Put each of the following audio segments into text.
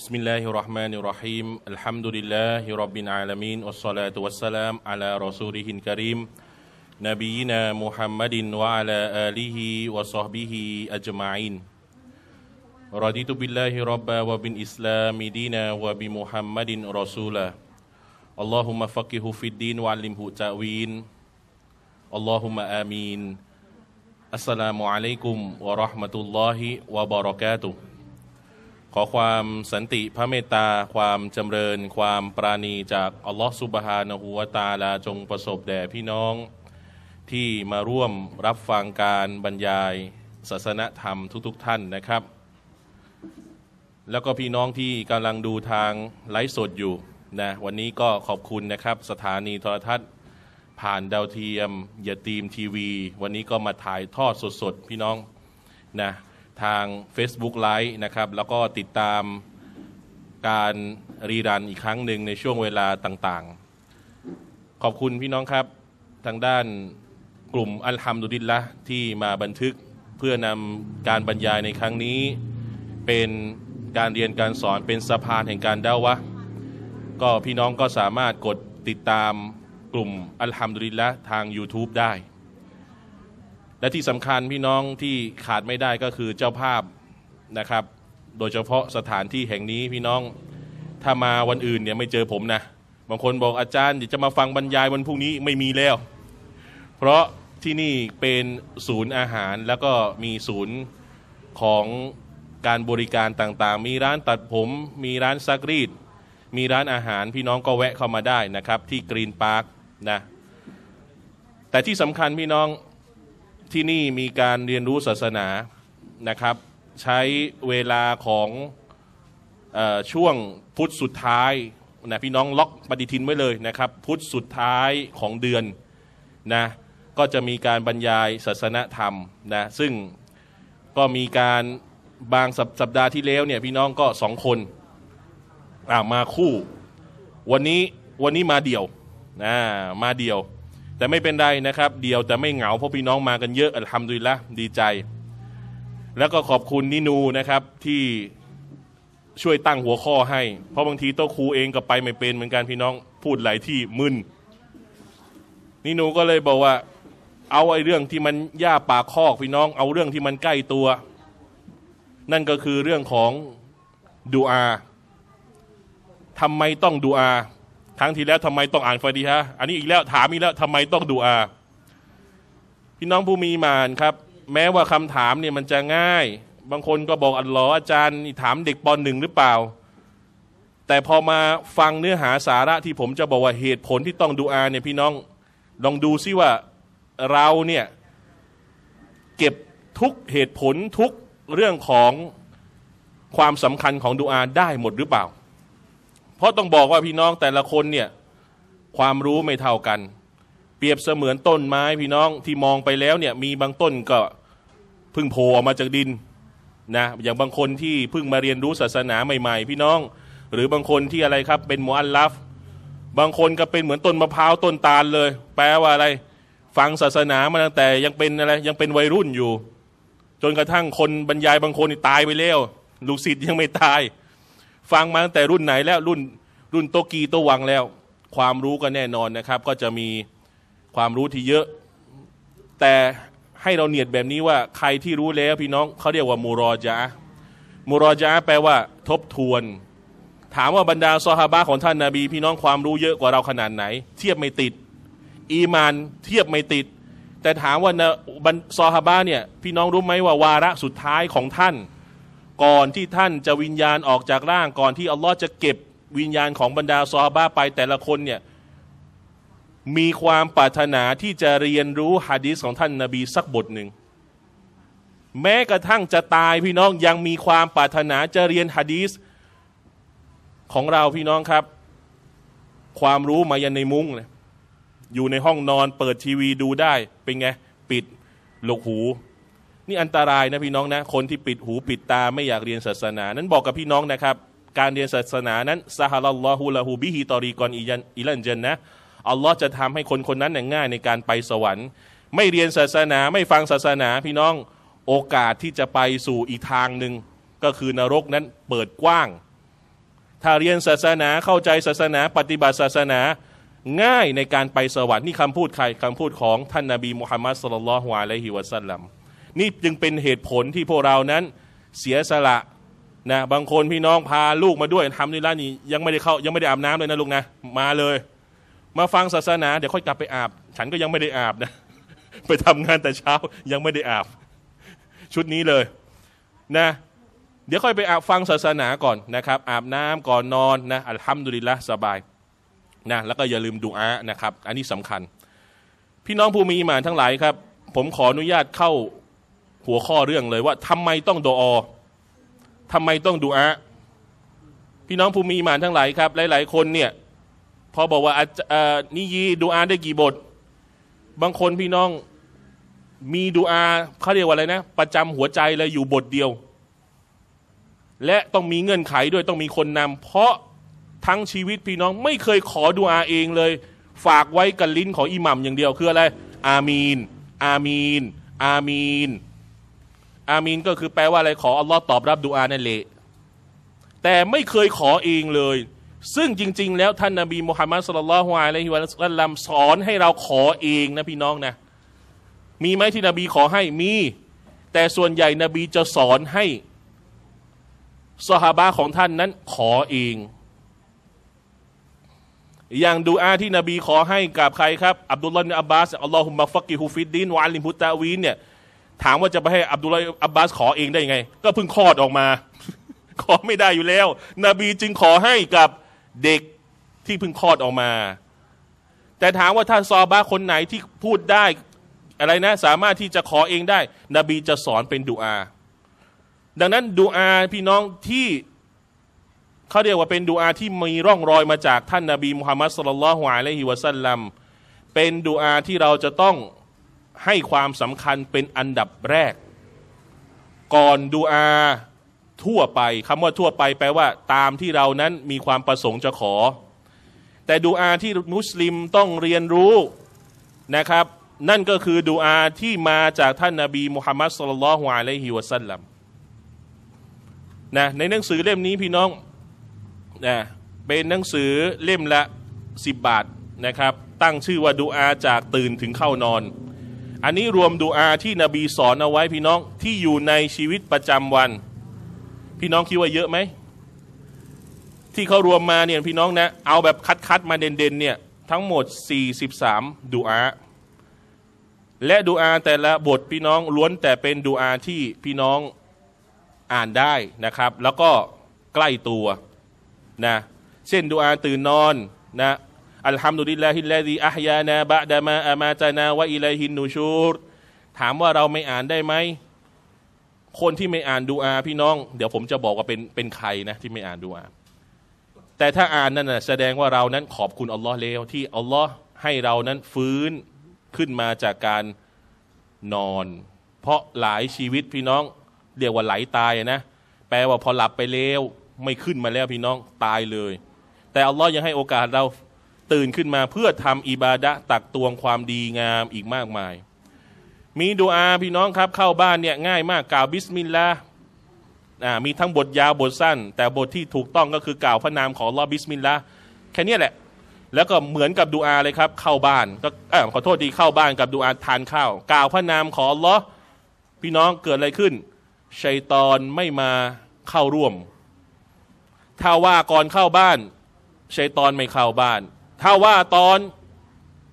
بسم الله الرحمن الرحيم الحمد لله رب العالمين والصلاة والسلام على رسوله الكريم نبينا محمد وعلى آله وصحبه أجمعين رضيت بالله ربا وبالإسلام دينا وبمحمد رسولا اللهم فقه في الدين وعلمه تأوين اللهم آمين السلام عليكم ورحمة الله وبركاته ขอความสันติพระเมตตาความจำเริญความปราณีจาก อัลลอฮฺสุบฮานะฮูวาตาลาจงประสบแด่พี่น้องที่มาร่วมรับฟังการบรรยาย ศาสนธรรมทุกๆท่านนะครับ แล้วก็พี่น้องที่กำลังดูทางไลฟ์สดอยู่นะวันนี้ก็ขอบคุณนะครับ สถานีโทรทัศน์ ผ่านดาวเทียมยาตีมทีวี วันนี้ก็มาถ่ายทอดสดๆ พี่น้องนะทาง Facebook Live นะครับ แล้วก็ติดตามการรีรันอีกครั้งหนึ่งในช่วงเวลาต่างๆ ขอบคุณพี่น้องครับทางด้านกลุ่มอัลฮัมดุลิลละที่มาบันทึกเพื่อนำการบรรยายในครั้งนี้ เป็นการเรียนการสอนเป็นสะพานแห่งการเดาวะก็พี่น้องก็สามารถกดติดตามกลุ่มอัลฮัมดุลิลละทาง YouTube ได้และที่สำคัญพี่น้องที่ขาดไม่ได้ก็คือเจ้าภาพนะครับ โดยเฉพาะสถานที่แห่งนี้พี่น้องถ้ามาวันอื่นเนี่ยไม่เจอผมนะบางคนบอกอาจารย์จะมาฟังบรรยายวันพรุ่งนี้ไม่มีแล้ว เพราะที่นี่เป็นศูนย์อาหารแล้วก็มีศูนย์ของการบริการต่างๆ มีร้านตัดผม มีร้านซักรีดมีร้านอาหารพี่น้องก็แวะเข้ามาได้นะครับ ที่กรีนพาร์คนะแต่ที่สำคัญพี่น้องที่นี่มีการเรียนรู้ศาสนานะครับ ใช้เวลาของออช่วงพุทธสุดท้ายนะพี่น้องล็อกปฏิทินไว้เลยนะครับพุทธสุดท้ายของเดือนนะก็จะมีการบรรยายศาสนธรรมนะซึ่งก็มีการบางสสัปดาห์ที่แล้วเนี่ยพี่น้องก็สองคนมาคู่ วันนี้วันนี้มาเดี่ยวนะมาเดี่ยวแต่ไม่เป็นไรนะครับ เดียวแต่ไม่เหงา เพราะพี่น้องมากันเยอะอัลฮัมดุลิละดีใจ แล้วก็ขอบคุณนินู นะครับ ที่ช่วยตั้งหัวข้อให้เพราะบางทีโต๊ะครูเองก็ไปไม่เป็น เหมือนกันพี่น้องพูดหลายที่มึนนินู ก็เลยบอกว่า เอาไอ้เรื่องที่มันย่าปากคอกพี่น้อง เอาเรื่องที่มันใกล้ตัว นั่นก็คือเรื่องของดูอาทำไมต้องดูอาครั้งที่แล้วทำไมต้องอ่านฟาดีฮะ อันนี้อีกแล้วถามอีกแล้วทำไมต้องดูอา พี่น้องผู้มีมานครับ แม้ว่าคำถามเนี่ยมันจะง่าย บางคนก็บอกอัลลอฮ์อาจารย์ถามเด็กปนหนึ่งหรือเปล่า แต่พอมาฟังเนื้อหาสาระที่ผมจะบอกว่าเหตุผลที่ต้องดูอาเนี่ยพี่น้องลองดูซิว่าเราเนี่ยเก็บทุกเหตุผลทุกเรื่องของความสำคัญของดูอาได้หมดหรือเปล่าเพราะต้องบอกว่าพี่น้องแต่ละคนเนี่ย ความรู้ไม่เท่ากัน เปรียบเสมือนต้นไม้พี่น้องที่มองไปแล้วเนี่ยมีบางต้นก็เพิ่งโผล่ออกมาจากดิน นะ อย่างบางคนที่เพิ่งมาเรียนรู้ศาสนาใหม่ ๆ พี่น้องหรือบางคนที่อะไรครับเป็นมูอัลลัฟบางคนก็เป็นเหมือนต้นมะพร้าวต้นตาลเลย แปลว่าอะไร ฟังศาสนามาตั้งแต่ยังเป็นอะไรยังเป็นวัยรุ่นอยู่ จนกระทั่งคนบรรยายบางคนตายไปแล้วลูกศิษย์ยังไม่ตายฟังมาตั้งแต่รุ่นไหนแล้วรุ่นรุ่นโตกีโตวังแล้วความรู้ก็แน่นอนนะครับ ก็จะมีความรู้ที่เยอะ แต่ให้เราเนียดแบบนี้ว่าใครที่รู้แล้วพี่น้องเขาเรียกว่ามูรอจามูรอจาแปลว่าทบทวน ถามว่าบรรดาซอฮาบะของท่านนาบี พี่น้องความรู้เยอะกว่าเราขนาดไหน เทียบไม่ติด อีมานเทียบไม่ติด แต่ถามว่าซอฮาบะเนี่ยพี่น้องรู้ไหมว่าวาระสุดท้ายของท่านก่อนที่ท่านจะวิญญาณออกจากร่างก่อน ที่อัลลอฮ์จะเก็บวิญญาณของบรรดาซอฮาบะไปแต่ละคนเนี่ยมีความปรารถนาที่จะเรียนรู้ฮะดีสของท่านนาบีสักบทหนึ่งแม้กระทั่งจะตายพี่น้องยังมีความปรารถนาจะเรียนฮะดีสของเราพี่น้องครับ ความรู้มายันในมุ้งเลยอยู่ในห้องนอนเปิดทีวีดูได้เป็นไงปิดหลกหูนี่อันตรายนะพี่น้องนะคนที่ปิดหูปิดตาไม่อยากเรียนศาสนา นั้นบอกกับพี่น้องนะครับ การเรียนศาสนานั้นซาฮาลลอฮูลาฮูบิฮิตอรีกอนอิลันเจนนะอัลลอฮ์จะทำให้คนคนนั้น ง่ายในการไปสวรรค์ ไม่เรียนศาสนาไม่ฟังศาสนาพี่น้องโอกาสที่จะไปสู่อีกทางหนึ่ง ก็คือนรกนั้นเปิดกว้างถ้าเรียนศาสนาเข้าใจศาสนา ปฏิบัติศาสนาง่ายในการไปสวรรค์นี่คำพูดใครคำพูดของท่านนาบีมุฮัมมัดสุลลัลฮวาไลฮิวะซัลลัมนี่จึงเป็นเหตุผลที่พวกเรานั้น เสียสละนะบางคนพี่น้องพาลูกมาด้วยทำนี่ละนี่ยังไม่ได้เข้า ยังไม่ได้อาบน้ำเลยนะลูกนะมาเลย มาฟังศาสนา เดี๋ยวค่อยกลับไปอาบ ฉันก็ยังไม่ได้อาบนะ ไปทำงานแต่เช้ายังไม่ได้อาบ ชุดนี้เลยนะ เดี๋ยวค่อยไปอาบฟังศาสนาก่อนนะครับ อาบน้ำก่อนนอนนะอัลฮัมดุลิลละสบาย นะ แล้วก็อย่าลืมดูอานะครับ อันนี้สำคัญ พี่น้องผู้มีอิมานทั้งหลายครับ ผมขออนุญาตเข้าหัวข้อเรื่องเลยว่าทำไมต้องดออทำไมต้องดูอะพี่น้องภูมิมานทั้งหลายครับ หลายๆคนเนี่ยพอบอกว่านิยีดูอาได้กี่บท บางคนพี่น้องมีดูอาเขาเรียกว่าอะไรนะ ประจำหัวใจเลยอยู่บทเดียว และต้องมีเงื่อนไขด้วยต้องมีคนนำเพราะทั้งชีวิตพี่น้องไม่เคยขอดูอาเองเลย ฝากไว้กับลิ้นของอิหมัมอย่างเดียวคืออะไรอามีนอามีนอามีนอามีน ก็คือแปลว่าอะไรขออัลลอฮ์ตอบ รับดูอานั่นแหละแต่ไม่เคยขอเองเลย ซึ่งจริง ๆ แล้ว ท่านนาบีมุฮัมมัดสุลลัลฮุอะลัยฮิวะสัลลัมสอนให้เราขอเอง นะ พี่น้องนะ มีไหมที่นบีขอให้มี แต่ส่วนใหญ่นบีจะสอนให้ สหาบะของท่านนั้นขอเอง อย่างดูอาที่นบี ขอให้กับใครครับอับดุลลอฮ์อับบาสอัลลอฮุมะฟักกิฮุฟิดดินวะลิมฮุตตาวีนเนี่ยถามว่าจะไปให้อับดุลอับบาสขอเองได้ยังไง ก็เพิ่งคลอดออกมา ขอไม่ได้อยู่แล้ว นบีจึงขอให้กับเด็กที่เพิ่งคลอดออกมา แต่ถามว่าถ้าซอบาคนไหนที่พูดได้ อะไรนะสามารถที่จะขอเองได้ นบีจะสอนเป็นดุอา ดังนั้นดุอาพี่น้องที่เขาเรียกว่าเป็นดุอาที่มีร่องรอยมาจากท่านนาบีมุฮัมมัดสุลลัลฮวาแลฮิวะซัลลัมเป็นดุอาที่เราจะต้องให้ความสำคัญเป็นอันดับแรก ก่อนดูอาทั่วไปคำว่าทั่วไปแปลว่า ตามที่เรานั้นมีความประสงค์จะขอ แต่ดูอาที่มุสลิมต้องเรียนรู้นะครับ นั่นก็คือดูอาที่มาจากท่านนาบีมุฮัมมัดสุลลัลฮวาเลฮิวซัลลัมนะในหนังสือเล่มนี้พี่น้องนะเป็นหนังสือเล่มละ 10 บาทนะครับ ตั้งชื่อว่าดูอาจากตื่นถึงเข้านอนอันนี้รวมดูอาที่นบีสอนเอาไว้พี่น้องที่อยู่ในชีวิตประจำวัน พี่น้องคิดว่าเยอะไหมที่เขารวมมาเนี่ยพี่น้องนะเอาแบบคัดคัดมาเด่นๆเนี่ย ทั้งหมด43ดูอา และดูอาแต่ละบทพี่น้องล้วนแต่เป็นดูอาที่พี่น้องอ่านได้นะครับ แล้วก็ใกล้ตัวนะเช่นดูอาตื่นนอนนะอัลฮัมดุลิลลาฮิลลาดีอัฮยานาบะดามาอามาตานาวะอิลัยฮินนูชูรถามว่าเราไม่อ่านได้ไหมคนที่ไม่อ่านดูอาพี่น้อง เดี๋ยวผมจะบอกว่าเป็นเป็นใครนะที่ไม่อ่านดูอา แต่ถ้าอ่านนั่นนะแสดงว่าเรานั้นขอบคุณอัลลอฮ์แล้ว ที่อัลลอฮ์ให้เรานั้นฟื้นขึ้นมาจากการนอน เพราะหลายชีวิตพี่น้องเรียกว่าไหลาตายนะแปลว่าพอหลับไปแล้วไม่ขึ้นมาแล้วพี่น้องตายเลย แต่อัลลอฮ์ยังให้โอกาสเราตื่นขึ้นมาเพื่อทำอิบาดะตักตวงความดีงามอีกมากมาย มีดูอาพี่น้องครับเข้าบ้านเนี่ยง่ายมากกล่าวบิสมิลลาห์มีทั้งบทยาวบทสั้น แต่บทที่ถูกต้องก็คือกล่าวพระนามของลอบิสมิลลาห์แค่นี้แหละแล้วก็เหมือนกับดูอาเลยครับ เข้าบ้านก็ขอโทษดีเข้าบ้านกับดูอาทานข้าวกล่าวพระนามของลอพี่น้องเกิดอะไรขึ้นชัยตอนไม่มาเข้าร่วมถ้าว่าก่อนเข้าบ้านชัยตอนไม่เข้าบ้านถ้าว่าตอน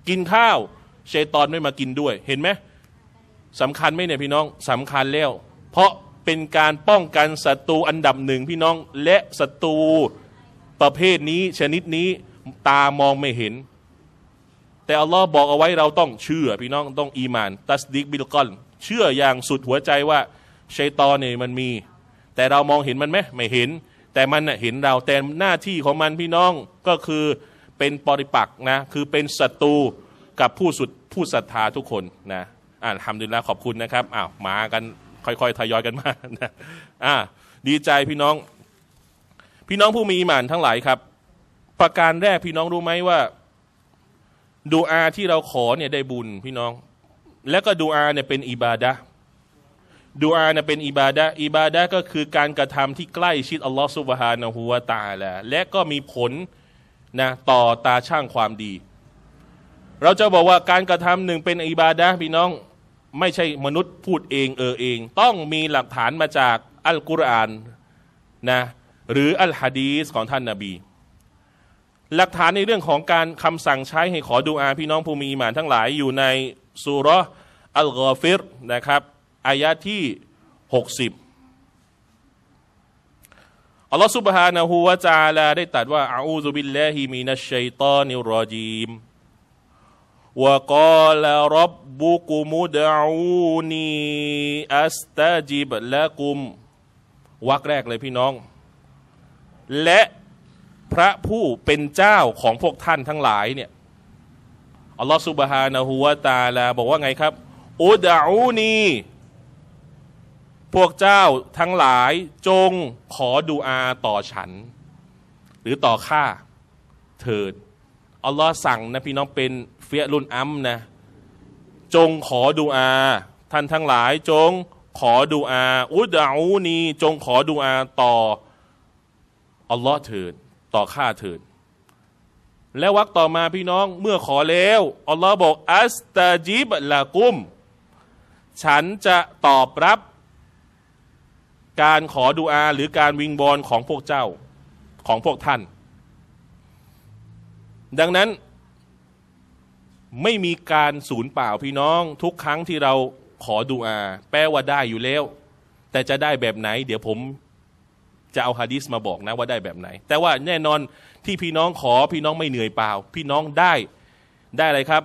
กินข้าวเชตอนไม่มากินด้วยเห็นไหมสำคัญไหมเนี่ยพี่น้องสำคัญแล้วเพราะเป็นการป้องกันศัตรูอันดับหนึ่งพี่น้องและศัตรูประเภทนี้ชนิดนี้ตามองไม่เห็น แต่อัลลอฮ์บอกเอาไว้เราต้องเชื่อพี่น้อง ต้องอีมาน ตัสดิกบิลกอนเชื่ออย่างสุดหัวใจว่าเชยตอนเนี่ยมันมี แต่เรามองเห็นมันไหมไม่เห็น แต่มันเห็นเราแต่หน้าที่ของมันพี่น้องก็คือเป็นปริปักนะ คือเป็นศัตรูกับผู้สุดผู้ศรัทธาทุกคนนะอ่าทำดีแล้วขอบคุณนะครับอ้าวมากันค่อยๆทยอยกันมานะอ่า ดีใจพี่น้อง พี่น้องผู้มีอิมานทั้งหลายครับ ประการแรกพี่น้องรู้ไหมว่า ดูอาที่เราขอเนี่ยได้บุญพี่น้อง และก็ดูอาเนี่ยเป็นอิบาดะดูอาเนี่ยเป็นอิบาดะอิบาดะก็คือการกระทำที่ใกล้ชิดอัลลอฮฺสุบฮานะฮูวาตาและและก็มีผลนะต่อตาช่างความดี เราจะบอกว่าการกระทำหนึ่งเป็นอิบาดะพี่น้องไม่ใช่มนุษย์พูดเองเออเอง ต้องมีหลักฐานมาจากอัลกุรอานนะหรืออัลฮะดีสของท่านนาบี หลักฐานในเรื่องของการคำสั่งใช้ให้ขอดูอาพี่น้องผู้มีอิมานทั้งหลาย อยู่ในสุรอัลกอฟิรนะครับอายะที่ 60อัลลอฮฺสุบฮานะฮูวะจาลา ได้ตรัสว่าอาอูซุบิลลาฮิมินัชชัยตอนิรรจีมวะกาลรับบุกุมุดาอูนีอัสตาจิบละกุมวักแรกเลยพี่น้อง และพระผู้เป็นเจ้าของพวกท่านทั้งหลายเนี่ย อัลลอฮฺสุบฮานะฮูวะตาลา บอกว่าไงครับอุดาอูนีวกเจ้าทั้งหลายจงขอดูอาต่อฉัน หรือต่อข้าเถิดอัลลอฮ์สั่งนะพี่น้องเป็นเฟียรุนอัมนะจงขอดูอาท่านทั้งหลายจงขอดูอาอุดาอูนีจงขอดูอาต่ออัลลอฮ์เถิดต่อข้าเถิดแล้ววักต่อมาพี่น้องเมื่อขอแล้วอัลลอฮ์บอกอัสตาจิบละกุม ฉันจะตอบรับการขอดุอาหรือการวิงบอลของพวกเจ้าของพวกท่าน ดังนั้นไม่มีการสูญเปล่าพี่น้องทุกครั้งที่เราขอดุอา แปลว่าได้อยู่แล้ว แต่จะได้แบบไหน เดี๋ยวผมจะเอาฮะดิษมาบอกนะว่าได้แบบไหน แต่ว่าแน่นอนที่พี่น้องขอพี่น้องไม่เหนื่อยเปล่า พี่น้องได้ได้อะไรครับ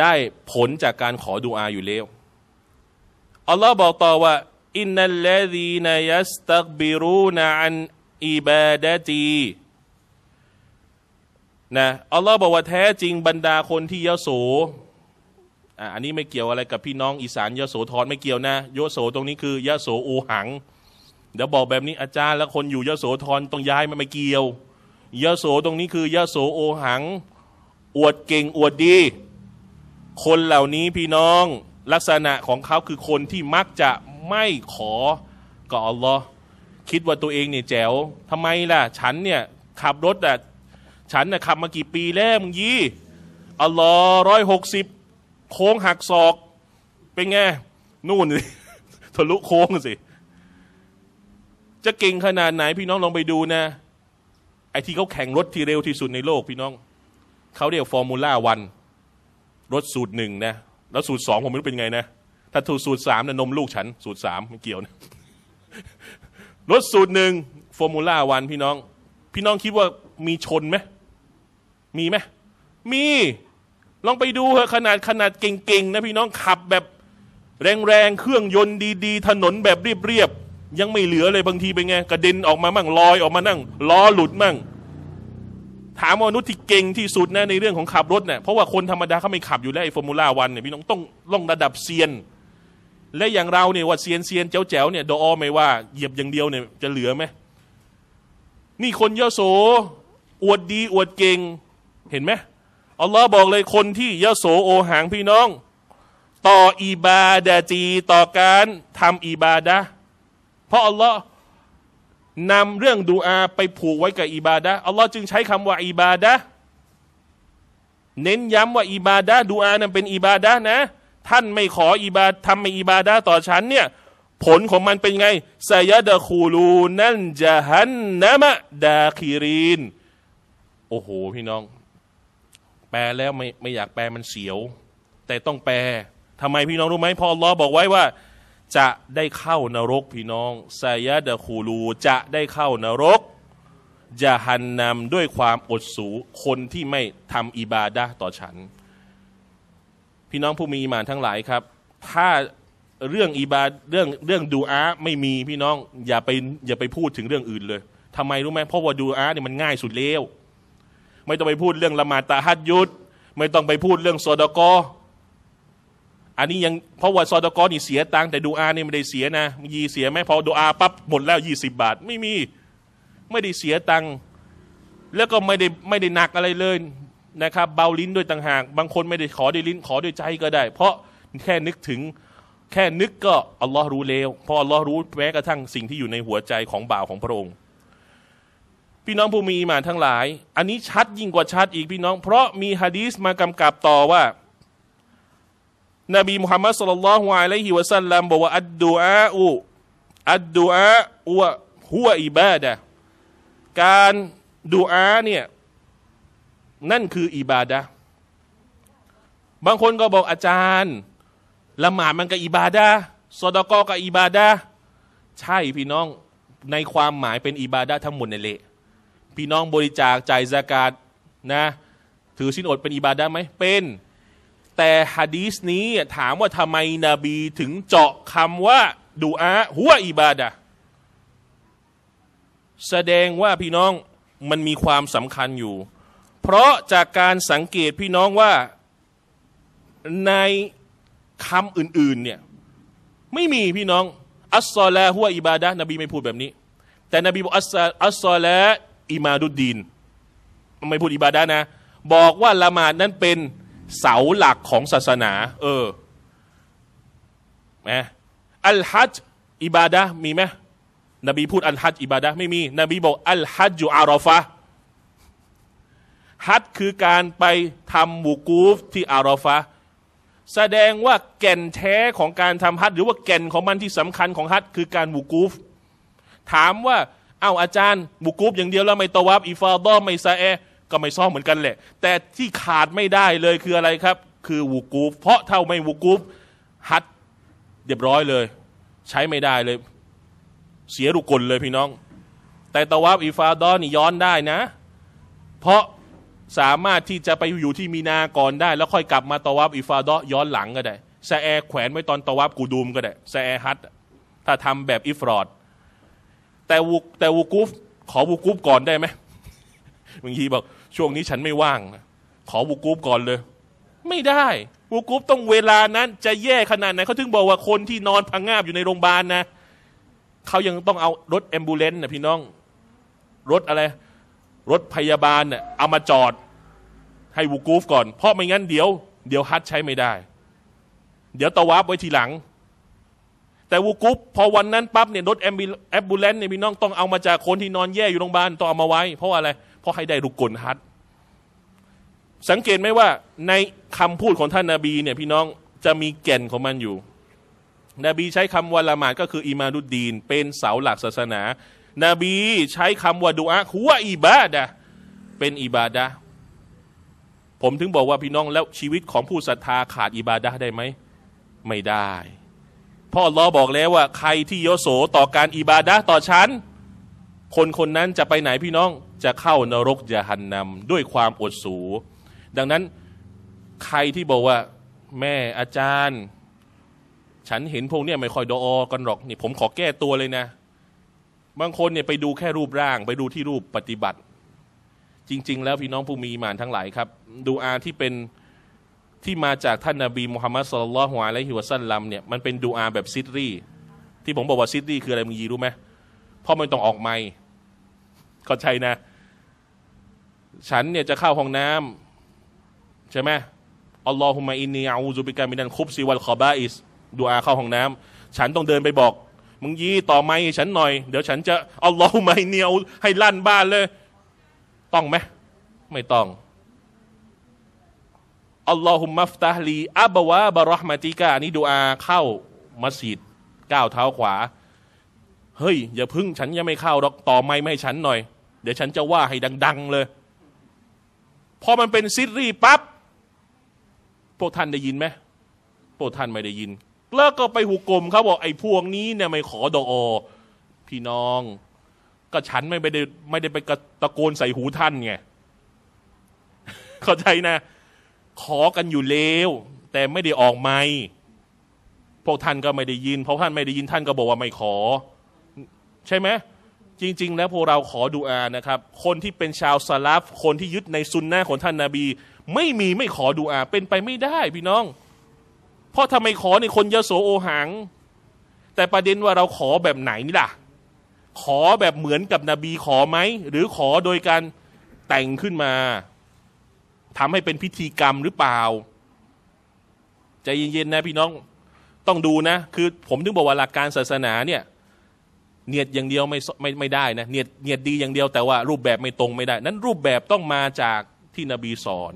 ได้ผลจากการขอดุอาอยู่แล้วอัลลอฮ์บอกต่อว่าอินนัลลดีนยัสตักบิรูนอันอิบาดะตีนะอัลลอฮ์บอกว่าแท้จริงบรรดาคนที่ยโสออันนี้ไม่เกี่ยวอะไร กับพี่น้อง อีสานยโสธรไม่เกี่ยวนะยโสตรงนี้คือยโสอูหัง เดี๋ยวบอกแบบนี้อาจารย์แล้วคนอยู่ยโสธรต้องย้ายมาไม่เกี่ยวยโสตรงนี้คือยโสโอหัง อวดเก่ง อวดดี คนเหล่านี้พี่น้อง ลักษณะของเขาคือคนที่มักจะไม่ขอกับอัลลอฮ์คิดว่าตัวเองเนี่ย แจ๋วทำไมล่ะ ฉันเนี่ย ขับรถอ่ะฉันน่ะขับมากี่ปีแล้ว มึงยี่อัลลอฮ์ร้อยหกสิบโค้งหักศอก เป็นไง นู่นสิทะลุโค้งสิจะเก่งขนาดไหนพี่น้องลองไปดูนะ ไอ้ที่เขาแข่งรถที่เร็วที่สุดในโลก พี่น้อง เขาเรียกฟอร์มูล่าวันรถสูตรหนึ่งนะ แล้วสูตรสองผมไม่รู้เป็นไงนะถ้าถูกสูตรสามน่ะนมลูกฉัน สูตรสามไม่เกี่ยวนะ รถสูตรหนึ่งฟอร์มูล่าวันพี่น้อง พี่น้องคิดว่ามีชนไหม มีไหมมี ลองไปดูเหอะขนาดขนาดเก่งๆนะพี่น้องขับแบบแรงๆ เครื่องยนต์ดีๆ ถนนแบบเรียบๆ ยังไม่เหลือเลย บางทีเป็นไง กระเด็นออกมามั่ง ลอยออกมานั่ง ล้อหลุดมั่ง ถามว่ามนุษย์ที่เก่งที่สุดนะในเรื่องของขับรถเนะี่ยเพราะว่าคนธรรมดาเขาไม่ขับอยู่แล้วไอ้ฟอร์มูล่าวันเนี่ยพี่น้องต้องลงระดับเซียนและอย่างเราเนี่ยว่าเซียนเซียนเจ้าแจ๋วเนี่ยดอไม่ว่าเหยียบอย่างเดียวเนี่ยจะเหลือไหมนี่คนยโส อวดดีอวดเก่งเห็นไหมอัลลอฮ์บอกเลยคนที่ยโสโอหังพี่น้อง ต่ออีบาดาจีต่อการทำอีบาดะเพราะอัลลอฮ์นำเรื่องดูอาไปผูกไว้กับอีบาดะอัลลอฮ์จึงใช้คำว่าอีบาดะเน้นย้ำว่าอีบาดะดูอานั้นเป็นอีบาดะนะท่านไม่ขออิบาทำไม่อิบาดาต่อฉันเนี่ย ผลของมันเป็นไงไซยาดะคูลูนันจะฮันนามะดาคีรีนโอ้โหพี่น้อง แปลแล้วไม่ไม่อยากแปลมันเสียว แต่ต้องแปลทำไมพี่น้องรู้ไหมพอลอบอกไว้ว่า จะได้เข้านรกพี่น้องไซยาดะคูลู จะได้เข้านรกจะหันนำด้วยความอดสูคนที่ไม่ทำอิบาดะต่อฉันพี่น้องผู้มีอิมานทั้งหลายครับ ถ้าเรื่องอิบาเรื่องเรื่องดูอาไม่มีพี่น้องอย่าไปอย่าไปพูดถึงเรื่องอื่นเลย ทำไมรู้ไหมเพราะว่าดูอาเนี่ยมันง่ายสุดเลวไม่ต้องไปพูดเรื่องละหมาดตาฮัดยุดไม่ต้องไปพูดเรื่องโซดกออันนี้ยังเพราะว่าซอดกอนี่เสียตังแต่ดูอาเนี่ยไม่ได้เสียนะยีเสียไหมพอดูอาปั๊บหมดแล้วยี่สิบบาทไม่มีไม่ได้เสียตังแล้วก็ไม่ได้ไม่ได้หนักอะไรเลยนะครับเบาลิ้นด้วยต่างหาก บางคนไม่ได้ขอด้วยลิ้นขอด้วยใจก็ได้ เพราะแค่นึกถึง แค่นึกก็อัลลอฮ์รู้เลวเพราะอัลลอฮ์รู้แม้กระทั่งสิ่งที่อยู่ในหัวใจของบ่าวของพระองค์ พี่น้องผู้มีอิมานทั้งหลาย อันนี้ชัดยิ่งกว่าชัดอีกพี่น้อง เพราะมีฮะดีสมากำกับต่อว่านบีมุฮัมมัดสุลลัลฮวาไลฮิวะซัลลัมบอกว่าอัดดูอาอูอัดดูอาอวหัวอิบาดะการดูอาเนี่ยนั่นคืออิบาดะบางคนก็บอกอาจารย์ละหมาดมันก็อิบาดะสอดกอก็อิบาดะใช่พี่น้องในความหมายเป็นอิบาดะทั้งหมดในเละ พี่น้องบริจาคจ่ายสกาดนะ ถือชินอดเป็นอิบาดะไหมเป็น แต่ฮะดีสนี้ถามว่าทำไมนบี ถึงเจาะคำว่าดูอาหัวอิบาดะแสดงว่าพี่น้องมันมีความสำคัญอยู่เพราะจากการสังเกตพี่น้องว่าในคำอื่นๆเนี่ยไม่มีพี่น้องอัสซอลาหัวอิบาดะนบีไม่พูดแบบนี้ แต่นบีบอกอัสอัสซอลาอิมาดุดดีนไม่พูดอิบาดะนะบอกว่าละหมาดนั้นเป็นเสาหลักของศาสนา เออนมอัลฮัจอิบาดะมีไหมนบีพูดอัลฮัจอิบาดะไม่มี นบีบอกอัลฮัจอยู่อารอฟะฮัตคือการไปทำหมูกูฟที่อารอฟะแสดงว่าแก่นแท้ของการทำฮัตหรือว่าแก่นของมันที่สำคัญของฮัตคือการหมูกูฟถามว่าเอาอาจารย์หมูกูฟอย่างเดียวแล้วไม่ตวับอีฟาดอไม่ซาแอก็ไม่ซ่อมเหมือนกันแหละแต่ที่ขาดไม่ได้เลยคืออะไรครับคือวูกูฟเพราะเท่าไม่วูกูฟฮัตเรียบร้อยเลยใช้ไม่ได้เลยเสียรุกลเลยพี่น้องแต่ตะวับอีฟาดอนี่ย้อนได้นะ เพราะสามารถที่จะไปอยู่ที่มีนาก่อนได้แล้วค่อยกลับมาตะวับอิฟาดะย้อนหลังก็ได้แซแอแขวนไว้ตอนตะวับกูดูมก็ได้แซแอฮัตถ้าทำแบบอิฟรอด แต่วุแต่วูกูฟขอวูกูฟก่อนได้ไหมบางทีบอกช่วงนี้ฉันไม่ว่าง ขอวูกูฟก่อนเลย ไม่ได้วูกูฟต้องเวลานั้นจะแย่ขนาดไหนเขาถึงบอกว่าคนที่นอนพังงาบ อยู่ในโรงพยาบาลนะเขายังต้องเอารถแอมบูเลนต์นะพี่น้อง รถอะไร รถพยาบาลเนะ่ยเอามาจอดให้วูกูฟก่อนเพราะไม่งั้นเดี๋ยวเดี๋ยวฮัทใช้ไม่ได้ เดี๋ยวตะวับไว้ทีหลัง แต่วูกูฟพอวันนั้นปั๊บเนี่ยรถแอมบิแอบูเลนเนี่ยพี่น้องต้องเอามาจากคนที่นอนแย่อยู่โรงพยาบาลต้องเอามาไว้เพราะอะไร เพราะให้ได้รุกกลฮัทสังเกตไหมว่าในคำพูดของท่านนาบีเนี่ยพี่น้องจะมีแก่นของมันอยู่นบีใช้คำว่าละหมาดก็คืออิมานุดดีนเป็นเสาหลักศาสนานบีใช้คำว่าดูอาหัวอิบาดะเป็นอิบาดะผมถึงบอกว่าพี่น้องแล้วชีวิตของผู้ศรัทธาขาดอิบาดะได้ไหมไม่ได้พ่อลอบอกแล้วว่า ใครที่โยโสต่อการอิบาดะต่อฉัน คนคนนั้นจะไปไหนพี่น้องจะเข้านรกยะหันนำด้วยความอดสูดังนั้นใครที่บอกว่าแม่อาจารย์ ฉันเห็นพวกเนี่ยไม่ค่อยดออกันหรอกนี่ผมขอแก้ตัวเลยนะ บางคนเนี่ยไปดูแค่รูปร่าง ไปดูที่รูปปฏิบัติจริงๆแล้ว พี่น้องผู้มีมานทั้งหลายครับ ดูอาที่เป็นที่มาจากท่านนาบีมุฮัมมัดสุลลัลฮวาและฮิวซันลัมเนี่ยมันเป็นดูอาแบบซิดรีที่ผมบอกว่าซิดรีคืออะไรมึงยีรู้ไหม เพราะมันต้องออกไม่เข้าใจนะ ฉันเนี่ยจะเข้าห้องน้ำใช่ไหมอัลลอฮุมะอินนีอูซุบิกามินันคุบซีวัลคอบาอิสดูอาเข้าห้องน้ำ ฉันต้องเดินไปบอก มึงยีต่อไม่ฉันหน่อย เดี๋ยวฉันจะอัลลอฮุมะอินนีอูให้ลั่นบ้านเลยต้องไหมไม่ต้องอัลลอฮุมมัฟตาฮีอับบวะบารอฮมาติกานี่ดูอาเข้ามัสยิดก้าวเท้าขวา เฮ้ย อย่าพึ่งฉันยังไม่เข้าหรอกต่อไม่ไม่ฉันหน่อย เดี๋ยวฉันจะว่าให้ดังๆเลย พอมันเป็นซิรีปับ๊บพวกท่านได้ยินไหมพวกท่านไม่ได้ยิน แล้วก็ไปหุกกลมเขาบอกไอ้พวกนี้เนี่ยไม่ขอดออ พี่น้องก็ฉันไม่ได้ไม่ได้ไปตะโกนใส่หูท่านไง เข้าใจนะ ขอกันอยู่แล้วแต่ไม่ได้ออกไม่พวกท่านก็ไม่ได้ยินเพราะท่านไม่ได้ยินท่านก็บอกว่าไม่ขอ ใช่ไหม จริง ๆ แล้วพวกเราขอดูอานะครับ คนที่เป็นชาวสลับคนที่ยึดในซุนนะของท่านนาบีไม่มีไม่ขอดูอาเป็นไปไม่ได้พี่น้อง เพราะทำไมขอในคนยโสโอหัง แต่ประเด็นว่าเราขอแบบไหนนี่ล่ะขอแบบเหมือนกับนบีขอไหม หรือขอโดยการแต่งขึ้นมาทำให้เป็นพิธีกรรมหรือเปล่า ใจเย็นๆนะ พี่น้องต้องดูนะ คือผมถึงบอกว่าหลักการศาสนาเนี่ยเนียดอย่างเดียวไม่ไม่ไม่ได้นะเนียดเนียดดีอย่างเดียว แต่ว่ารูปแบบไม่ตรงไม่ได้ นั้นรูปแบบต้องมาจากที่นบีสอน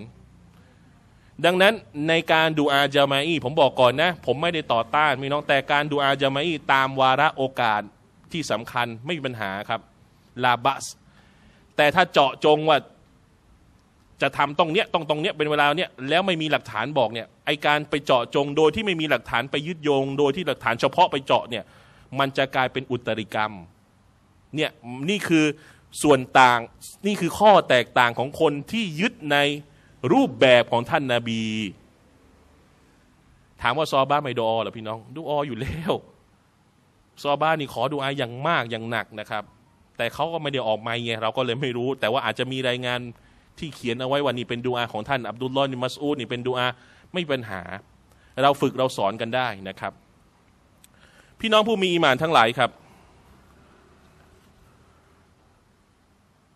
ดังนั้นในการดูอาจามาอีผมบอกก่อนนะ ผมไม่ได้ต่อต้านมีน้องแต่การดูอาจามาอีตามวาระโอกาสที่สำคัญไม่มีปัญหาครับลาบัส แต่ถ้าเจาะจงว่าจะทำตรงเนี้ยตรงตรงเนี้ยเป็นเวลาเนี้ยแล้วไม่มีหลักฐานบอกเนี่ยไอการไปเจาะจงโดยที่ไม่มีหลักฐานไปยึดโยง โดยที่หลักฐานเฉพาะ ไปเจาะเนี่ยมันจะกลายเป็นอุตริกรรมเนี่ยนี่คือส่วนต่างนี่คือข้อแตกต่างของคนที่ยึดในรูปแบบของท่านนาบี ถามว่าซอบ้าไม่ดอหรอพี่น้องดูออยู่แล้วซอบ้านี่ขอดูอาอย่างมากอย่างหนักนะครับ แต่เขาก็ไม่ได้ออกมาไงเราก็เลยไม่รู้ แต่ว่าอาจจะมีรายงานที่เขียนเอาไว้วันนี้เป็นดูอา ของท่านอับดุลลอฮ์นิมัสอูดนี่เป็นดูอา ไม่ปัญหาเราฝึกเราสอนกันได้นะครับ พี่น้องผู้มีอีมานทั้งหลายครับ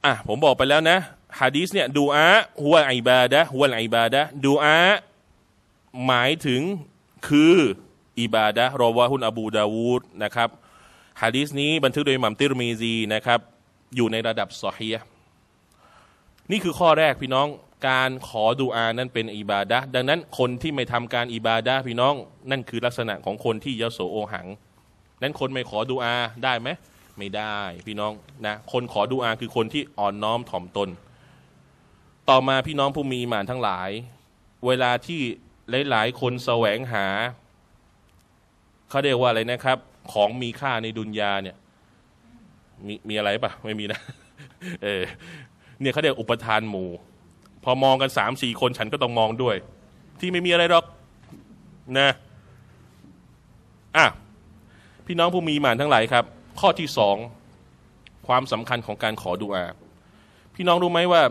อ่ะผมบอกไปแล้วนะฮะดีสเนี่ยดูอาหัวไอบาดะหัวไอบาดะดูอาหมายถึงคืออิบาดะรอวาฮุนอบูดาวูดนะครับฮะดีสนี้บันทึกโดยมัมติรมีซีนะครับ อยู่ในระดับ ซอฮีนี่คือข้อแรกพี่น้อง การขอดูอานั้นเป็นอิบาดะดังนั้นคนที่ไม่ทำการอิบาดะพี่น้องนั่นคือลักษณะของคนที่ยโสโอหัง นั้น คนไม่ขอดูอาได้ไหม ไม่ได้พี่น้องนะ คนขอดูอาคือคนที่อ่อนน้อมถ่อมตน ต่อมาพี่น้องผู้มีหมานทั้งหลาย เวลาที่หลาย ๆ คนแสวงหาเขาเรียกว่าอะไรนะครับ ของมีค่าในดุนยาเนี่ย มีมีอะไรปะไม่มีนะ เออเนี่ยเขาเรียกอุปทานหมู่ พอมองกันสามสี่คนฉันก็ต้องมองด้วย ที่ไม่มีอะไรหรอก นะ อ่ะพี่น้องผู้มีมานทั้งหลายครับ ข้อที่สองความสำคัญของการขอดุอาพี่น้องรู้ไหมว่า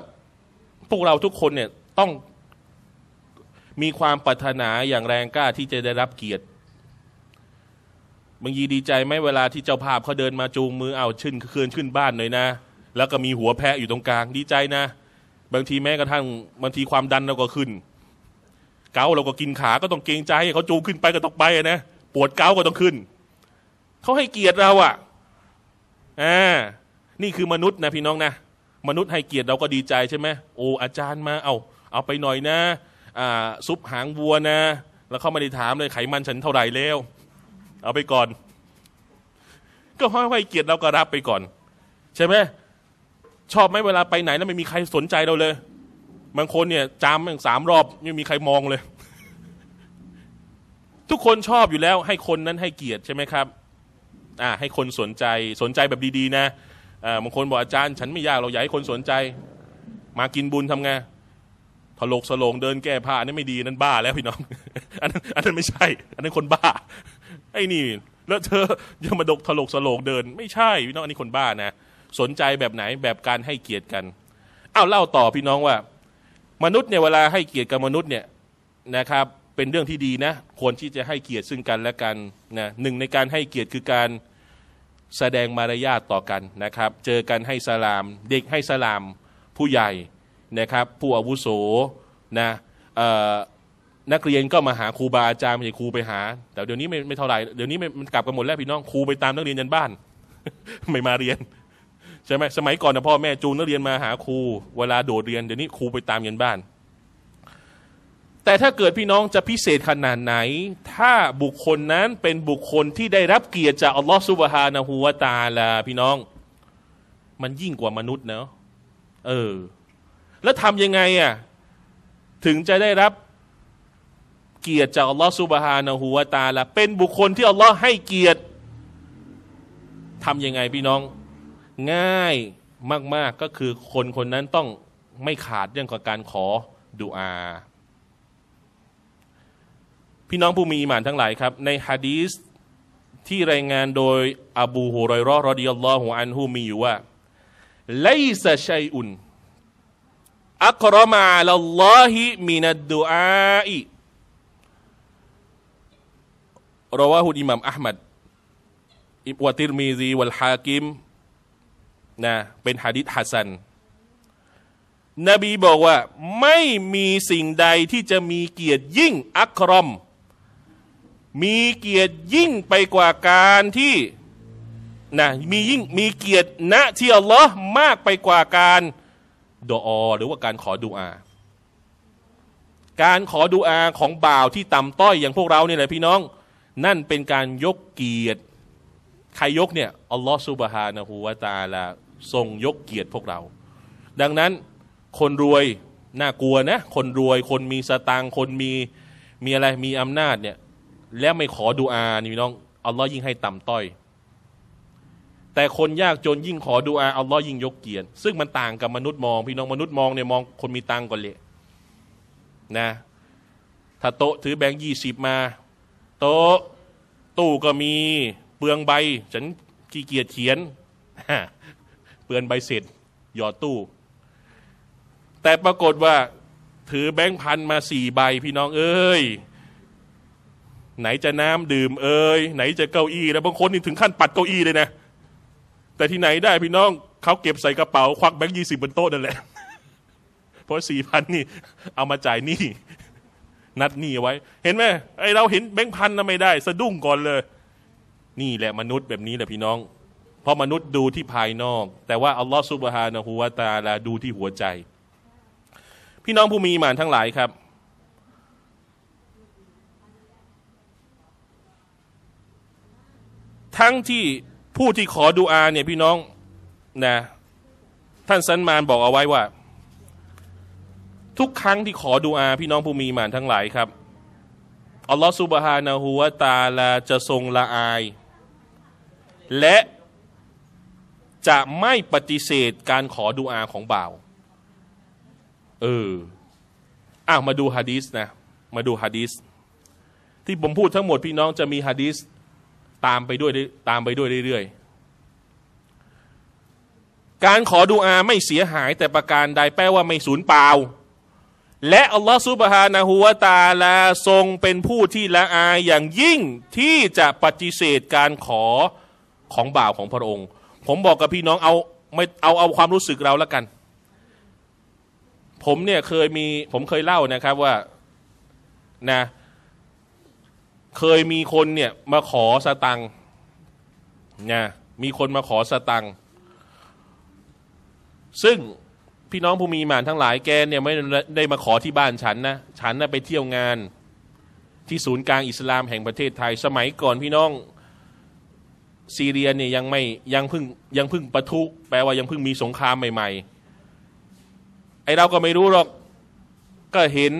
พวกเราทุกคนเนี่ยต้องมีความปรารถนาอย่างแรงกล้าที่จะได้รับเกียรติบางทีดีใจไหมเวลาที่เจ้าภาพเขาเดินมาจูงมือเอาชื่นคืนขึ้นบ้านหน่อยนะแล้วก็มีหัวแพะอยู่ตรงกลางดีใจนะบางทีแม้กระทั่งบางทีความดันเราก็ขึ้น เกาเราก็กินขาก็ต้องเกรงใจเขาจูงขึ้นไปก็ต้องไปนะปวดเกาก็ต้องขึ้นเขาให้เกียรติเราอ่ะอ่านี่คือมนุษย์นะ พี่น้องนะ มนุษย์ให้เกียรติเราก็ดีใจใช่ไหมโอ้อาจารย์มา เอาเอาไปหน่อยนะอ่าซุปหางวัวนะแล้วเขาไม่ได้ถามเลยไขมันฉันเท่าไหร่แล้วเอาไปก่อน ก็ห้อยๆเกียรติเราก็รับไปก่อน ใช่ไหมชอบไหมเวลาไปไหนแล้วไม่มีใครสนใจเราเลย บางคนเนี่ยจามสามรอบไม่มีใครมองเลย ทุกคนชอบอยู่แล้วให้คนนั้นให้เกียรติใช่ไหมครับ อ่าให้คนสนใจสนใจแบบดี ๆนะอ่าบางคนบอกอาจารย์ ฉันไม่ยากเราอยากให้คนสนใจ มากินบุญทำไงถลกสลงเดินแก้ผ้าอันนี้ไม่ดีนั่นบ้าแล้วพี่น้องอันนั้นอันนั้นไม่ใช่ อันนั้นคนบ้าไอ้นี่แล้วเธอยังมาดกถลกสโลกเดินไม่ใช่พี่น้องอันนี้คนบ้านะสนใจแบบไหนแบบการให้เกียรติกันอ้าวเล่าต่อพี่น้องว่ามนุษย์เนี่ยเวลาให้เกียรติกับมนุษย์เนี่ยนะครับ เป็นเรื่องที่ดีนะควรที่จะให้เกียรติซึ่งกันและกันนะหนึ่งในการให้เกียรติคือการแสดงมารยาทต่อกันนะครับ เจอกันให้สลามเด็กให้สลามผู้ใหญ่นะครับผู้อาวุโสนะนักเรียนก็มาหาครูบา อาจารย์ไม่ใช่ครูไปหาแต่เดี๋ยวนี้ไม่ไม่เท่าไหร่เดี๋ยวนี้มันกลับกันหมดแล้วพี่น้องครูไปตามนักเรียนยันบ้าน ไม่มาเรียนใช่ไหมสมัยก่อนนะพ่อแม่จูนนักเรียนมาหาครูเวลาโดดเรียนเดี๋ยวนี้ครูไปตามยันบ้าน แต่ถ้าเกิดพี่น้องจะพิเศษขนาดไหน ถ้าบุคคลนั้นเป็นบุคคลที่ได้รับเกียรติจากอัลลอฮฺสุบฮานะฮูวาตาลาพี่น้อง มันยิ่งกว่ามนุษย์เนาะเออ แล้วทำยังไงอ่ะถึงจะได้รับเกียรติจากอัลลอฮ์สุบฮานะฮูวตาละเป็นบุคคลที่อัลลอฮ์ให้เกียรติทำยังไงพี่น้อง ง่ายมาก ๆ ก็คือคนคนนั้นต้องไม่ขาดเรื่องของการขอดุอา พี่น้องผู้มีอิมาน ทั้งหลายครับ ในฮะดีสที่รายงานโดย อบูฮุรอยรอรอดิยัลลอฮุอันฮูมีอยู่ว่าไลซะชัยอุน อักรมาอัลลอฮิมินัดดุอาอิรอวาฮุดอิหมัมอัลมัดวติรมีซีวัลฮากิมนะเป็นฮะดิษฮัสซันนบีบอกว่าไม่มีสิ่งใดที่จะมีเกียรติยิ่งอักรอมมีเกียรติยิ่งไปกว่าการที่นะมียิ่งมีเกียรติณที่อัลลอฮ์มากไปกว่าการดออหรือว่าการขอดุอา การขอดุอาของบ่าวที่ต่ำต้อยอย่างพวกเราเนี่ยแหละพี่น้องนั่นเป็นการยกเกียรติใครยกเนี่ยอัลลอฮฺซุบฮานะฮูวาตาลาทรงยกเกียรติพวกเรา ดังนั้นคนรวยน่ากลัวนะ คนรวยคนมีสตางค์คนมีมีอะไรมีอำนาจเนี่ยแล้วไม่ขอดูอานี่น้องอัลลอฮฺยิ่งให้ต่ำต้อย แต่คนยากจนยิ่ง ขอดูอาอัลลอฮ์ยิ่งยกเกียรติซึ่งมันต่างกับมนุษย์มอง พี่น้องมนุษย์มองเนี่ยมองคนมีตังก่อนเลยนะถ้าโต๊ะถือแบงค์ยี่สิบมาโต๊ะตู้ก็มี เปลืองใบ ฉันขี้เกียจเขียนเปลืองใบเสร็จ หยอดตู้ แต่ปรากฏว่า ถือแบงค์พันมาสี่ใบ พี่น้อง เอ้ย ไหนจะน้ำดื่มเอ้ยไหนจะเก้าอี้ แล้วบางคนนี่ถึงขั้นปัดเก้าอี้เลยนะ แต่ที่ไหนได้พี่น้อง เขาเก็บใส่กระเป๋า ควักแบงค์ยี่สิบบนโต๊ะนั่นแหละ เพราะสี่พันนี่ เอามาจ่ายหนี้นัดหนี้ไว้ เห็นไหมไอเราเห็นแบงค์พันนะไม่ได้ สะดุ้งก่อนเลย นี่แหละมนุษย์แบบนี้แหละ พี่น้องเพราะมนุษย์ดูที่ภายนอกแต่ว่าอัลลอฮฺซุบฮานะฮูวาตาลาดูที่หัวใจ พี่น้องผู้มีมานทั้งหลายครับ ทั้งที่ผู้ที่ขอดูอาเนี่ยพี่น้องนะ ท่านสันมานบอกเอาไว้ว่าทุกครั้งที่ขอดูอา พี่น้องผู้มีมานทั้งหลายครับ อัลลอฮฺสุบฮานาหูวาตาลาจะทรงละอาย และจะไม่ปฏิเสธการขอดูอาของบ่าว เอออ้าวมาดูฮะดีสนะ มาดูฮะดีสที่ผมพูดทั้งหมดพี่น้องจะมีฮะดีสตามไปด้วยตามไปด้วยเรื่อยๆ การขอดูอาไม่เสียหายแต่ประการใดแปลว่าไม่สูญเปล่าและอัลลอฮฺซุบฮานะฮูวาตาลา ทรงเป็นผู้ที่ ละอายอย่างยิ่งที่จะปฏิเสธการขอของ บ่าวของพระองค์ ผมบอกกับพี่น้องเอาไม่เอา เอาความรู้สึกเรา แล้ว กัน ผม เนี่ย เคย มี ผมเคยเล่านะครับว่านะเคยมีคนเนี่ยมาขอสตังค์นะมีคนมาขอสตังค์ซึ่งพี่น้องผู้มีหมานทั้งหลายแกเนี่ยไม่ได้มาขอที่บ้านฉันนะฉันนะไปเที่ยวงานที่ศูนย์กลางอิสลามแห่งประเทศไทย สมัยก่อนพี่น้องซีเรียเนี่ยยังไม่ยังพึ่งยังพึ่งปะทุแปลว่ายังพึ่งมีสงครามใหม่ๆไอ้เราก็ไม่รู้หรอกก็เห็น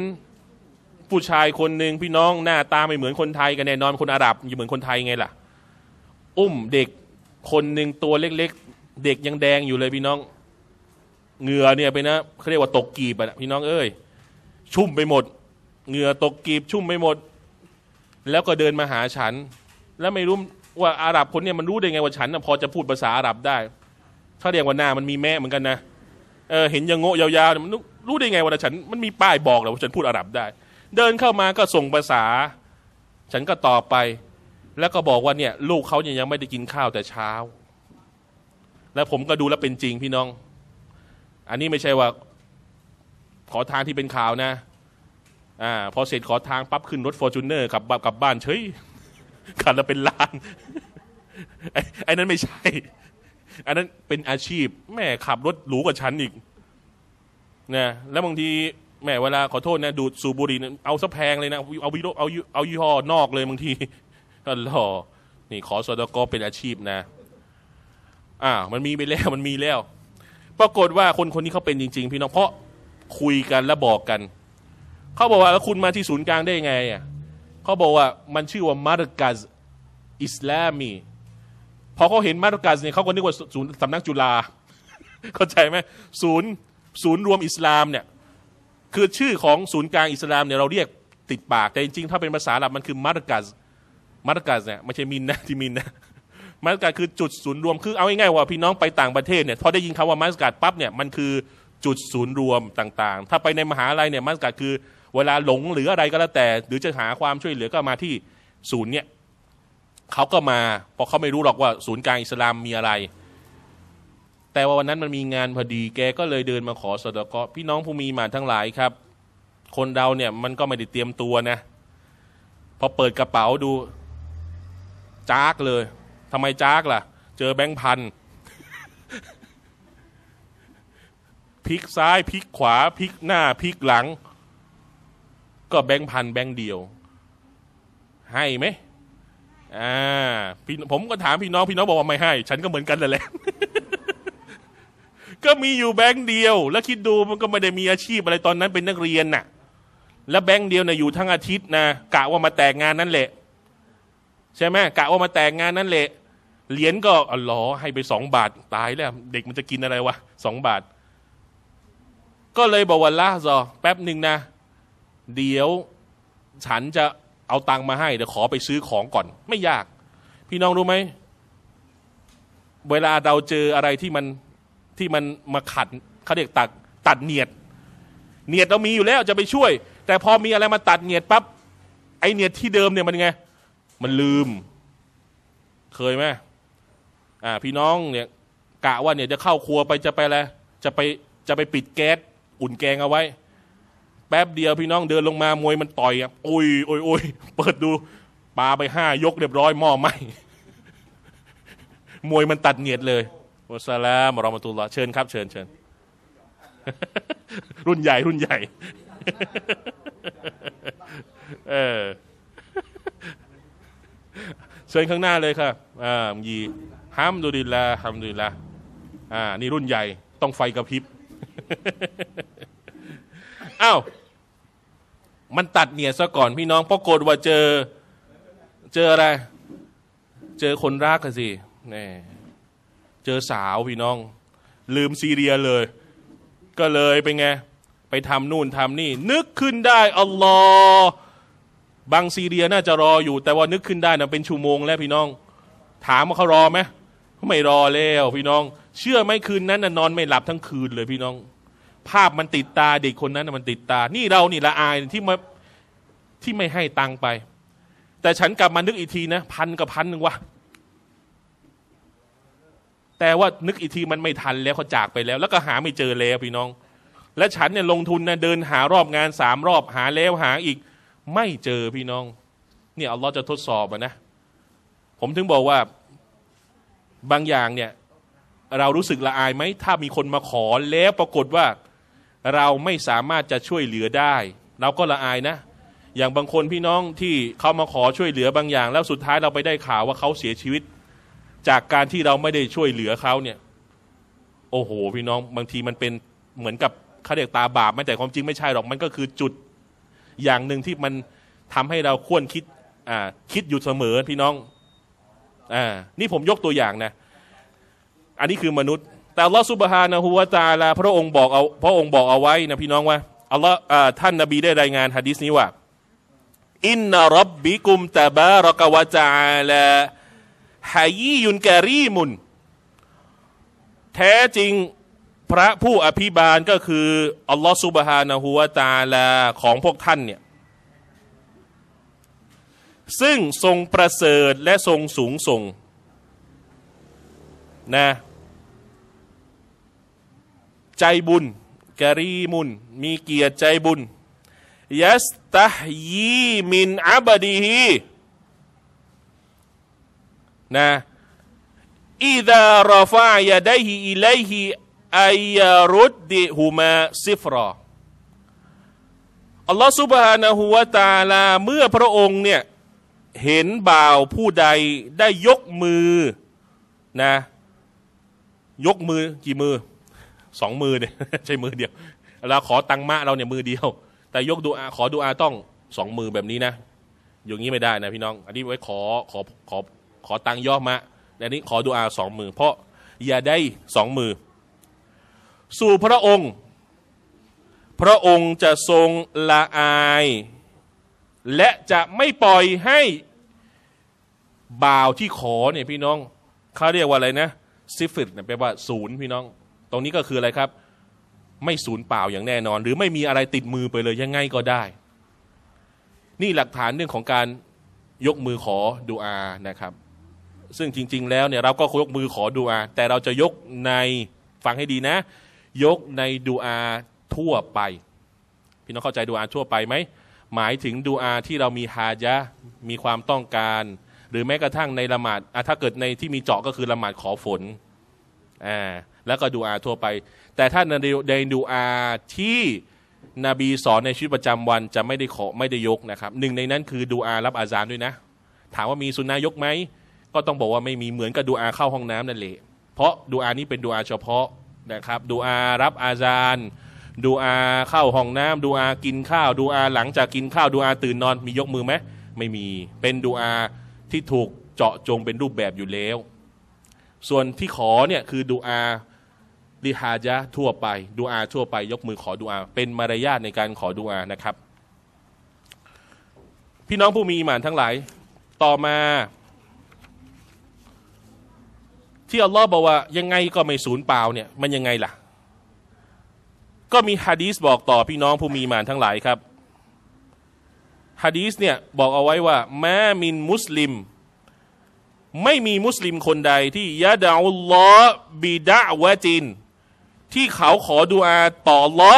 ผู้ชายคนหนึ่งพี่น้องหน้าตาไม่เหมือนคนไทย กันแน่นอนคนอาหรับอยู่เหมือนคนไทยไงล่ะอุ้มเด็กคนหนึ่งตัวเล็กๆเด็กยังแดงอยู่เลยพี่น้องเหงื่อเนี่ยไปนะเขาเรียกว่าตกกีบอะพี่น้อง เอ้ยชุ่มไปหมดเหงื่อตกกีบ ชุ่มไปหมด แล้วก็เดินมาหาฉัน แล้วไม่รู้ว่าอาหรับคนเนี่ยมันรู้ได้ไงว่าฉันนะพอจะพูดภาษาอาหรับได้ถ้าเรียกว่าหน้ามันมีแม่เหมือนกันนะเออเห็นยังโง่ยาวๆมันรู้ได้ไงว่าฉัน มันมีป้ายบอกแล้วว่าฉันพูดอาหรับได้ เดินเข้ามาก็ส่งภาษา ฉันก็ตอบไป แล้วก็บอกว่าเนี่ยลูกเขายังไม่ได้กินข้าวแต่เช้า แล้วผมก็ดูแล้วเป็นจริงพี่น้องอันนี้ไม่ใช่ว่าขอทางที่เป็นข่าวนะ อ่าพอเสร็จขอทางปั๊บขึ้นรถฟอร์จูเนอร์กลับกลับบ้านเฉยขันละเป็นล้านไอ้ไอนั้นไม่ใช่ อันนั้นเป็นอาชีพ แม่ขับรถหรูกว่าฉันอีกนะแล้วบางทีแม่เวลาขอโทษนะดูดสูบบุหรี่ เอาซะแพงเลยนะ เอาวิโรเอาเอายี่ห้อนอกเลย บางทีก็หล่อนี่ขอสอดกอเป็นอาชีพนะอ่ามันมีไปแล้วมันมีแล้วปรากฏว่าคนคนนี้เขาเป็นจริงๆ พี่น้องเพราะคุยกันและบอกกัน เขาบอกว่า แล้วคุณมาที่ศูนย์กลางได้ยังไง อ่ะเขาบอกว่ามันชื่อว่ามาร์กัสอิสลามีพอเขาเห็นมาร์กัสเนี่ยเขาก็นึกว่าศูนย์สำนักจุฬาเข้าใจไหมศูนย์ศูนย์รวมอิสลามเนี่ยคือชื่อของศูนย์กลางอิสลามเนี่ยเราเรียกติดปาก แต่จริงๆ ถ้าเป็นภาษาอหลับมันคือมาร์กัสมาร์กัสเนี่ยไม่ใช่มินนะที่มินนะมาสการคือจุดศูนย์รวมคือเอาง่ายๆว่าพี่น้องไปต่างประเทศเนี่ยพอได้ยินคำว่ามาสการปั๊บเนี่ยมันคือจุดศูนย์รวมต่าง ๆ ถ้าไปในมหาลัยเนี่ยมาสการคือเวลาหลงหรืออะไรก็แล้วแต่ หรือจะหาความช่วยเหลือก็มาที่ศูนย์เนี่ยเขาก็มา เพราะเขาไม่รู้หรอกว่า ศูนย์กลางอิสลามมีอะไร แต่ว่าวันนั้นมันมีงานพอดีแกก็เลยเดินมาขอสดกะพี่น้องผู้มีมาทั้งหลายครับ คนเราเนี่ยมันก็ไม่ได้เตรียมตัวนะพอเปิดกระเป๋าดูจากเลยทำไมจากล่ะ เจอแบงค์พันพลิกซ้ายพลิกขวาพลิกหน้าพลิกหลัง ก็แบงค์พันแบงค์เดียว ให้ไหมอ่าพี่ผมก็ถาม พี่น้องพี่น้องบอกว่าไม่ให้ ฉันก็เหมือนกันแหละ ก็มีอยู่แบงค์เดียว แล้วคิดดูมันก็ไม่ได้มีอาชีพอะไรตอนนั้น เป็นนักเรียนน่ะ แล้วแบงค์เดียวเนี่ยอยู่ทั้งอาทิตย์นะกะว่ามาแต่งงานนั่นแหละใช่ไหมกะว่ามาแต่งงานนั่นแหละเหรียญก็อ๋อให้ไปสองบาทตายแล้ว เด็กมันจะกินอะไรวะสองบาท ก็เลยบอกว่าละจอแป๊บหนึ่งนะเดี๋ยวฉันจะเอาตังมาให้เดี๋ยวขอไปซื้อของก่อน ไม่ยาก พี่น้องรู้ไหมเวลาเราเจออะไรที่มันที่มันมาขัดเขาเรียกตัดตัดเนียดเนียดเรามีอยู่แล้วจะไปช่วย แต่พอมีอะไรมาตัดเนียดปั๊บไอเนียดที่เดิมเนี่ยมันไงมันลืม เคยไหมอ่า พี่น้องเนี่ยกะว่าเนี่ยจะเข้าครัวไปจะไปอะไร จะไปจะไปปิดแก๊สอุ่นแกงเอาไว้ แป๊บเดียวพี่น้องเดินลงมามวยมันต่อยอ่ะโอ้ยโอ้ยโอ้ยเปิดดู ปลาไปห้ายกเรียบร้อยหม้อไหม มวยมันตัดเหงียดเลยวัสลามรอมาตุลลอเชิญครับ เชิญเชิญรุ่นใหญ่รุ่นใหญ่เออชิญข้างหน้าเลยค่ะ อ่ามีฮัมดูดิละหฮัมดูดิลละ อ่า นี่รุ่นใหญ่ ต้องไฟกระพริบ อ้าว มันตัดเนี่ยซะก่อน พี่น้อง เพราะโกรธว่าเจอ เจออะไร เจอคนรักกันสิเนี่ยเจอสาวพี่น้อง ลืมซีเรียเลย ก็เลยเป็นไง ไปทำนู่นทำนี่ นึกขึ้นได้ อัลลอฮ์บางซีเรียน่าจะรออยู่ แต่ว่านึกขึ้นได้นะเป็นชั่วโมงแล้วพี่น้อง ถามว่าเขารอไหมเขาไม่รอแล้วพี่น้อง เชื่อไหมคืนนั้นนอนไม่หลับทั้งคืนเลยพี่น้อง ภาพมันติดตาเด็กคนนั้นมันติดตา นี่เรานี่ละอายที่มาที่ไม่ให้ตังไป แต่ฉันกลับมานึกอีกทีนะ พันกับพันหนึ่งวะแต่ว่านึกอีกทีมันไม่ทันแล้วเขาจากไปแล้ว แล้วก็หาไม่เจอแล้วพี่น้อง และฉันเนี่ยลงทุนนะเดินหารอบงานสามรอบหาแล้วหาอีกไม่เจอพี่น้อง เนี่ยอัลลอฮ์จะทดสอบนะ ผมถึงบอกว่าบางอย่างเนี่ย เรารู้สึกละอายไหมถ้ามีคนมาขอแล้วปรากฏว่าเราไม่สามารถจะช่วยเหลือได้เราก็ละอายนะ อย่างบางคนพี่น้องที่เขามาขอช่วยเหลือบางอย่าง แล้วสุดท้ายเราไปได้ข่าวว่าเขาเสียชีวิต จากการที่เราไม่ได้ช่วยเหลือเขาเนี่ย โอ้โหพี่น้องบางทีมันเป็นเหมือนกับเขาเรียกตาบาปไม่แต่ความจริงไม่ใช่หรอกมันก็คือจุดอย่างหนึ่งที่มันทำให้เราควรคิดคิดอยู่เสมอพี่น้องอนี่ผมยกตัวอย่างนะ อันนี้คือมนุษย์ แต่ลอสุบฮานะฮูวาตาลาพระองค์บอกเอาพระองค์บอกเอาไว้นะพี่น้องว่าอัลลอฮ์ท่านนบีได้รายงานฮะดิษนี้ว่า อินนารับบิกุมตาบารกวาจาลาฮายยุนการีมุน แท้จริงพระผู้อภิบาลก็คือ อัลลอฮฺซุบฮานะฮูวาตาลา ของพวกท่านเนี่ย ซึ่งทรงประเสริฐและทรงสูงส่งนะใจบุญกรีมุนมีเกียรติใจบุญยัสตายีมินอับดีฮีนะอิดารฟายะได้ฮีอิเลฮีอายรุดดิฮูมาซิฟรออัลลอฮฺซุบฮานะฮูวาตาลา เมื่อพระองค์เนี่ยเห็นบ่าวผู้ใดได้ยกมือ นะ ยกมือกี่มือสองมือเนี่ยใช่มือเดียวเราขอตังมะ เราเนี่ยมือเดียว แต่ยกดูอา ขอดูอาต้องสองมือแบบนี้นะ อย่างนี้ไม่ได้นะ พี่น้อง อันนี้ไว้ขอขอขอ ขอตังย่อมะอันนี้ขอดูอาสองมือ เพราะ อย่าได้สองมือสู่พระองค์ พระองค์จะทรงละอาย และจะไม่ปล่อยให้บ่าวที่ขอเนี่ยพี่น้องเขาเรียกว่าอะไรนะ ซิฟิตเนี่ยแปลว่า ศูนย์พี่น้อง ตรงนี้ก็คืออะไรครับ ไม่ศูนย์เปล่าอย่างแน่นอนหรือไม่มีอะไรติดมือไปเลยยังไงก็ได้ นี่หลักฐานเรื่องของการยกมือขอดูอานะครับ ซึ่งจริงๆแล้วเนี่ยเราก็ยกมือขอดูอา แต่เราจะยกใน ฟังให้ดีนะยกในดูอาทั่วไป พี่น้องเข้าใจดูอาทั่วไปไหม หมายถึงดูอาที่เรามี ฮายะมีความต้องการ หรือแม้กระทั่งในละหมาดถ้าเกิดในที่มีเจาะก็คือละหมาดขอฝนอ่าแล้วก็ดูอาทั่วไป แต่ถ้าในดูอาที่นบีสอนในชีวิตประจำวันจะไม่ได้ขอไม่ได้ยกนะครับหนึ่งในนั้นคือดูอารับอาซานด้วยนะ ถามว่ามีสุนนะยกไหมก็ต้องบอกว่าไม่มีเหมือนกับดูอาเข้าห้องน้ำนั่นแหละ เพราะดูอานี้เป็นดูอาเฉพาะนะครับดูอารับอาจารย์ดูอาเข้าห้องน้ำดูอากินข้าวดูอาหลังจากกินข้าวดูอาตื่นนอนมียกมือไหมไม่มีเป็นดูอาที่ถูกเจาะจงเป็นรูปแบบอยู่แล้ว ส่วนที่ขอเนี่ยคือดูอาลิฮาจะทั่วไปดูอาทั่วไปยกมือขอดูอา เป็นมารยาทในการขอดูอานะครับ พี่น้องผู้มีอหมานทั้งหลายต่อมาที่อัลลอฮ์บอกว่า ยังไงก็ไม่สูญเปล่าเนี่ยมันยังไงล่ะ ก็มีฮะดีสบอกต่อพี่น้องผู้มีมานทั้งหลายครับฮะดีสเนี่ยบอกเอาไว้ว่าแม้มินมุสลิม ไม่มีมุสลิมคนใดที่ยะดาอัลลอฮ์บิดาวะจิน ที่เขาขอดูอาต่อลอ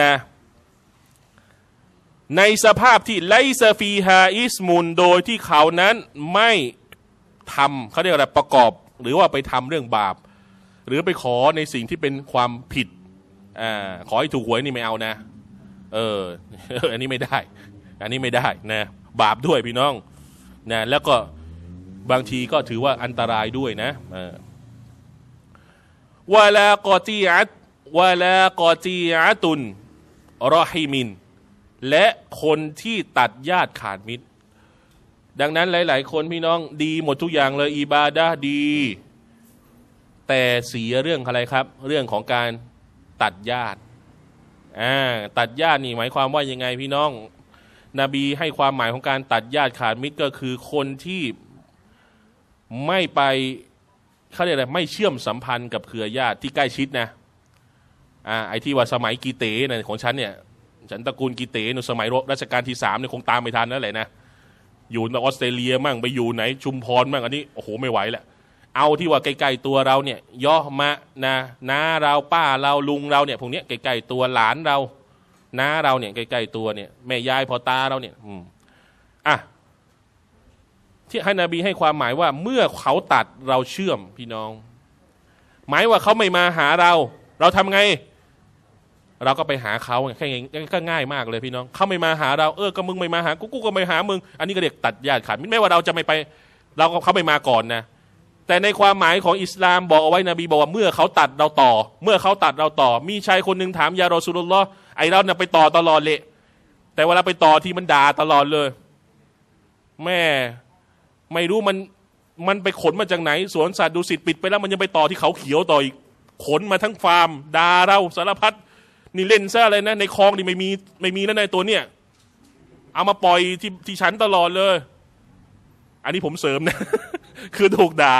นะในสภาพที่ไลซฟีฮาอิสมุนโดยที่เขานั้นไม่ทำเขาเรียกอะไรประกอบ หรือว่าไปทำเรื่องบาป หรือไปขอในสิ่งที่เป็นความผิดอขอให้ถูกหวยนี่ไม่เอานะเออ อันนี้ไม่ได้อันนี้ไม่ได้นะบาปด้วยพี่น้อง นะ แล้วก็บางทีก็ถือว่าอันตรายด้วยนะวาลากอจีอัตวาลากอจีอัตุนรอฮิมิน และคนที่ตัดญาติขาดมิตรดังนั้นหลาย ๆ คนพี่น้องดีหมดทุกอย่างเลยอีบาดาดี แต่เสียเรื่องอะไรครับ เรื่องของการตัดญาติอ่าตัดญาตินี่หมายความว่ายังไงพี่น้องนบีให้ความหมายของการตัดญาติขาดมิตรก็คือคนที่ไม่ไปเขาเรียกอะไรไม่เชื่อมสัมพันธ์กับเครือญาติ ที่ใกล้ชิดนะอ่าไอ้ที่ว่าสมัยกีเตนะของฉันเนี่ยฉันตระกูลกีเตนสมัยรัชกาลที่สามเนี่ยคงตามไม่ทันแล้วแหละนะอยู่ในออสเตรเลียมั่งไปอยู่ไหน ชุมพรมั่งอันนี้โอ้โหไม่ไหวแหละเอาที่ว่าใกล้ๆตัวเรา เนี่ยย่อมะนะน้าเราป้าเราลุงเราเนี่ยพวกนี้ใกล้ๆตัวหลานเราน้าเราเนี่ยใกล้ๆตัวเนี่ยแม่ยายพ่อตา เราเนี่ย อืมอ่ะที่ให้นบีให้ความหมายว่าเมื่อเขาตัดเราเชื่อมพี่น้อง หมายว่าเขาไม่มาหาเรา เราทำไงเราก็ไปหาเขาแค่นีงก็ง่ายมากเลยพี่น้อง เขาไม่มาหาเราเออก็มึงไม่มาหากูกูก็ไม่หามึง อันนี้ก็เรียกตัดญาติขาดไม่ว่าเราจะไม่ไป เราก็เขาไม่มาก่อนนะแต่ในความหมายของอิสลาม บอกเอาไว้นบีบอกว่า เมื่อเขาตัดเราต่อ เมื่อเขาตัดเราต่อ มีชายคนหนึ่งถามยารอสุลลอ์ไอเราเนี่ยไปต่อตลอดเละแต่เวลาไปต่อที่มันด่าตลอดเลย แม่ไม่รู้มันมันไปขนมาจากไหนสวนสัตว์ดูสิทธิ์ปิดไปแล้วมันยังไปต่อที่เขาเขียวต่ออีกขนมาทั้งฟาร์มด่าเราสารพัดนี่เล่นซะอะไรนะ ในคลองนี่ไม่มีไม่มีแล้วในตัวเนี่ยเอามาปล่อยที่ที่ฉันตลอดเลย อันนี้ผมเสริมนะ คือถูกด่า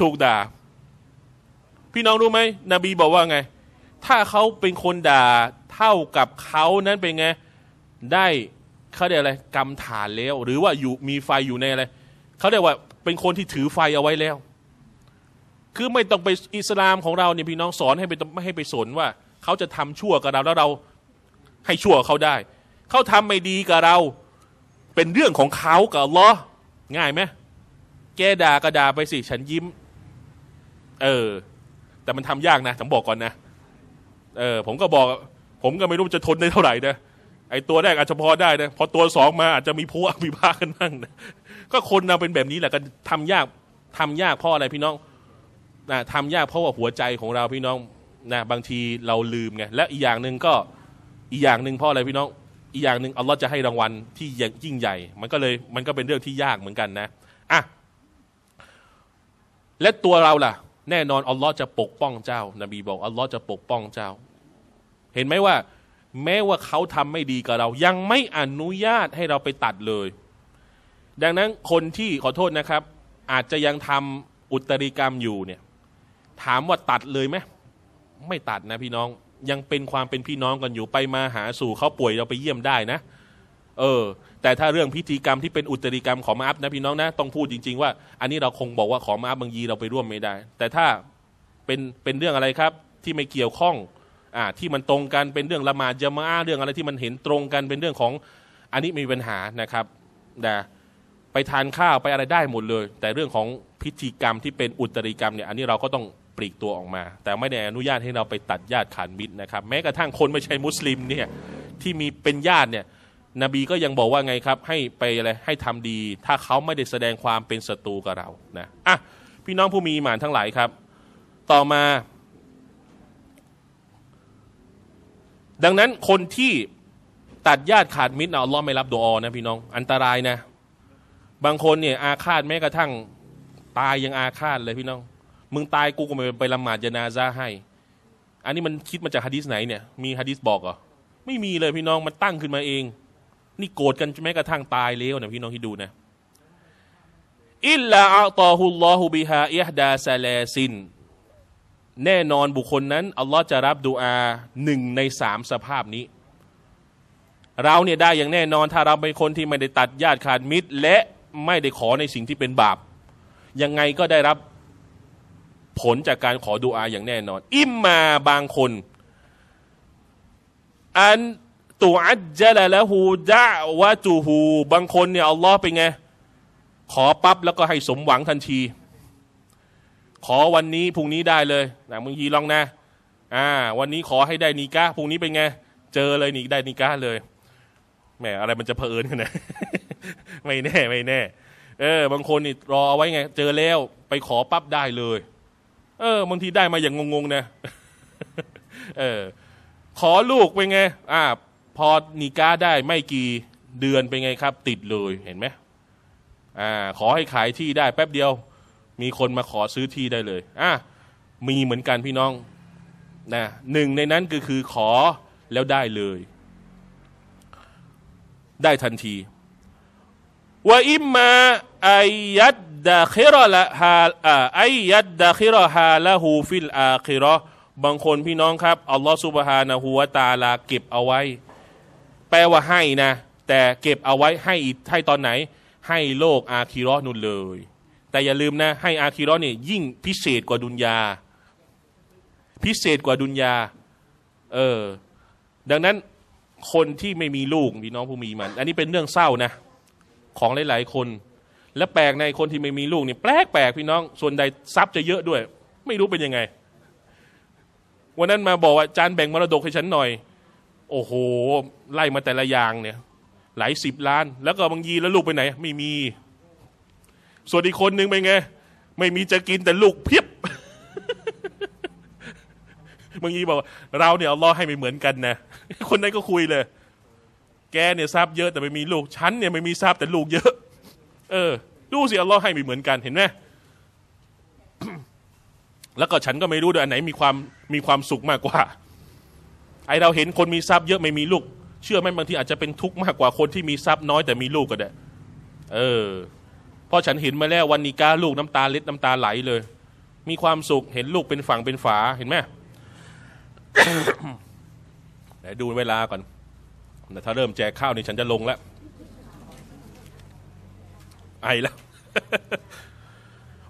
ถูกด่า พี่น้องรู้ไหมนบีบอกว่าไง ถ้าเขาเป็นคนด่าเท่ากับเขานั้นเป็นไง ได้เขาเรียกอะไร กรรมฐานแล้วหรือว่าอยู่มีไฟอยู่ในอะไรเขาเรียกว่า เป็นคนที่ถือไฟเอาไว้แล้ว คือไม่ต้องไปอิสลามของเราเนี่ยพี่น้องสอนให้ไปไม่ให้ไปสนว่าเขาจะทำชั่วกับเราแล้วเรา ให้ชั่วเขาได้ เขาทำไม่ดีกับเราเป็นเรื่องของเขากับลอง่ายไหมแกด่าก็ด่าไปสิ ฉันยิ้ม เออ แต่มันทำยากนะผมบอกก่อนนะ เออ ผมก็บอก ผมก็ไม่รู้จะทนได้เท่าไหร่นะไอตัวแรกอาจจะพอได้ นะพอตัวสองมาอาจจะมีพวกมีพากันบ้างนะก็คนเราเป็นแบบนี้แหละ ก็ทำยาก ทำยากเพราะอะไรพี่น้องนะทำยากเพราะว่าหัวใจของเราพี่น้องนะบางทีเราลืมไงและอีกอย่างหนึ่งก็อีกอย่างหนึ่งเพราะอะไรพี่น้องอีกอย่างหนึ่งอัลลอฮ์จะให้รางวัลที่ยิ่งใหญ่ มันก็เลยมันก็เป็นเรื่องที่ยากเหมือนกันนะอ่ะและตัวเราล่ะ แน่นอนอัลลอฮ์จะปกป้องเจ้านบีบอกอัลลอฮ์จะปกป้องเจ้า เห็นไหมว่าแม้ว่าเขาทำไม่ดีกับเรา ยังไม่อนุญาตให้เราไปตัดเลย ดังนั้นคนที่ขอโทษนะครับ อาจจะยังทำอุตริกรรมอยู่เนี่ยถามว่าตัดเลยไหมไม่ตัดนะพี่น้องยังเป็นความเป็นพี่น้องกันอยู่ไปมาหาสู่เขาป่วยเราไปเยี่ยมได้นะ เออ แต่ถ้าเรื่องพิธีกรรมที่เป็นอุตริกรรมของมาอัพนะพี่น้องนะ ต้องพูดจริง ๆ ว่าอันนี้เราคงบอกว่าของมาอัพบางยีเราไปร่วมไม่ได้ แต่ถ้าเป็นเป็นเรื่องอะไรครับ ที่ไม่เกี่ยวข้อง อ่าที่มันตรงกันเป็นเรื่องละหมาดยามาเรื่องอะไรที่มันเห็นตรงกันเป็นเรื่องของอันนี้มีปัญหานะครับนะไปทานข้าวไปอะไรได้หมดเลย แต่เรื่องของพิธีกรรมที่เป็นอุตริกรรมเนี่ย อันนี้เราก็ต้องปลีกตัวออกมา แต่ไม่ได้อนุญาตให้เราไปตัดญาติขาดมิตรนะครับแม้กระทั่งคนไม่ใช่มุสลิมเนี่ยที่มีเป็นญาติเนี่ยนบีก็ยังบอกว่าไงครับ ให้ไปอะไรให้ทำดีถ้าเขาไม่ได้แสดงความเป็นศัตรูกับเรานะอ่ะพี่น้องผู้มีหมานทั้งหลายครับ ต่อมา ดังนั้นคนที่ตัดญาติขาดมิตรเอาล้อไม่รับดออนะพี่น้อง อันตรายนะ บางคนเนี่ยอาฆาตแม้กระทั่งตายยังอาฆาตเลยพี่น้องมึงตายกูก็ไปไปละหมาดยานาซาให้ อันนี้มันคิดมาจากฮะดิษไหนเนี่ย มีฮะดิษบอกเหรอ ไม่มีเลยพี่น้อง มันตั้งขึ้นมาเอง นี่โกรธกันแม้กระทั่งตายแล้วนะพี่น้องที่ดูนะอิลลาอัลตอฮุลลอฮูบิฮาอิฮดาซาลาซินแน่นอนบุคคลนั้น อัลลอฮ์จะรับดูอาหนึ่งในสามสภาพนี้ เราเนี่ยได้อย่างแน่นอนถ้าเราเป็นคนที่ไม่ได้ตัดญาติขาดมิตรและไม่ได้ขอในสิ่งที่เป็นบาปยังไงก็ได้รับผลจากการขอดูอาอย่างแน่นอน อิมมาบางคน อันตัวอัจจะะละหูดะวะจูหูบางคนเนี่ยอัลลอฮ์ไปไง ขอปั๊บแล้วก็ให้สมหวังทันที ขอวันนี้พรุ่งนี้ได้เลยนะมึงยีลองนะอ่าวันนี้ขอให้ได้นิก้าพรุ่งนี้ไปไง เจอเลยนี่ได้นิก้าเลยแหมอะไรมันจะเผอิญกันนะไม่แน่ไม่แน่เออ บางคนนี่รอเอาไว้ไงเจอแล้ว ไปขอปั๊บได้เลยเออบางทีได้มาอย่างงงๆนะเออขอลูกเป็นไง อ่าพอนิก้าได้ไม่กี่เดือนเป็นไงครับติดเลยเห็นไหมอ่าขอให้ขายที่ได้แป๊บเดียว มีคนมาขอซื้อที่ได้เลยอ่ามีเหมือนกันพี่น้องนะหนึ่งในนั้นก็คือขอแล้วได้เลย ได้ทันทีว่าอิมมาอายัดดาคิรละฮาอายัดดาคิรฮาละหูฟิลอาคิรอบางคนพี่น้องครับอัลลอฮฺสุบฮานะฮูวาตาลาเก็บเอาไว้ แปลว่าให้นะ แต่เก็บเอาไว้ ให้ ให้ตอนไหน ให้โลกอาคิรอนุ่นเลย แต่อย่าลืมนะ ให้อาคิรอเนี่ยยิ่งพิเศษกว่าดุนยาพิเศษกว่าดุนยาเออดังนั้น คนที่ไม่มีลูกพี่น้องผู้มีมันอันนี้เป็นเรื่องเศร้านะของหลาย ๆ คน และแปลกในคนที่ไม่มีลูกนี่แปลกแปลกพี่น้อง ส่วนใดทรัพย์จะเยอะด้วย ไม่รู้เป็นยังไง วันนั้นมาบอกว่าจานแบ่งมรดกให้ฉันหน่อย โอ้โห ไล่มาแต่ละอย่างเนี่ย หลายสิบล้าน แล้วก็บางยีแล้วลูกไปไหน ไม่มี ส่วนอีกคนนึงเป็นไง ไม่มีจะกินแต่ลูกเพียบบางยีบอกเราเนี่ยเอาล่อให้ไม่เหมือนกันนะ คนนั้นก็คุยเลยแกเนี่ยทรัพย์เยอะแต่ไม่มีลูก ฉันเนี่ยไม่มีทรัพย์แต่ลูกเยอะ เออดูสิอัลลอฮ์ให้ไม่เหมือนกันเห็นไหมแล้วก็ฉันก็ไม่รู้ด้วยอันไหนมีความมีความสุขมากกว่า ไอเราเห็นคนมีทรัพย์เยอะไม่มีลูก เชื่อไหมบางทีอาจจะเป็นทุกข์มากกว่าคนที่มีทรัพย์น้อยแต่มีลูกก็ได้ เออพราะฉันเห็นมาแล้ววันนี้กาลูกน้ำตาเล็ดน้ำตาไหลเลยมีความสุขเห็นลูกเป็นฝั่งเป็นฝาเห็นไหมเดี๋ยวดูเวลาก่อนนะถ้าเริ่มแจกข้าวนี่ ฉันจะลงแล้ว ไอแล้ว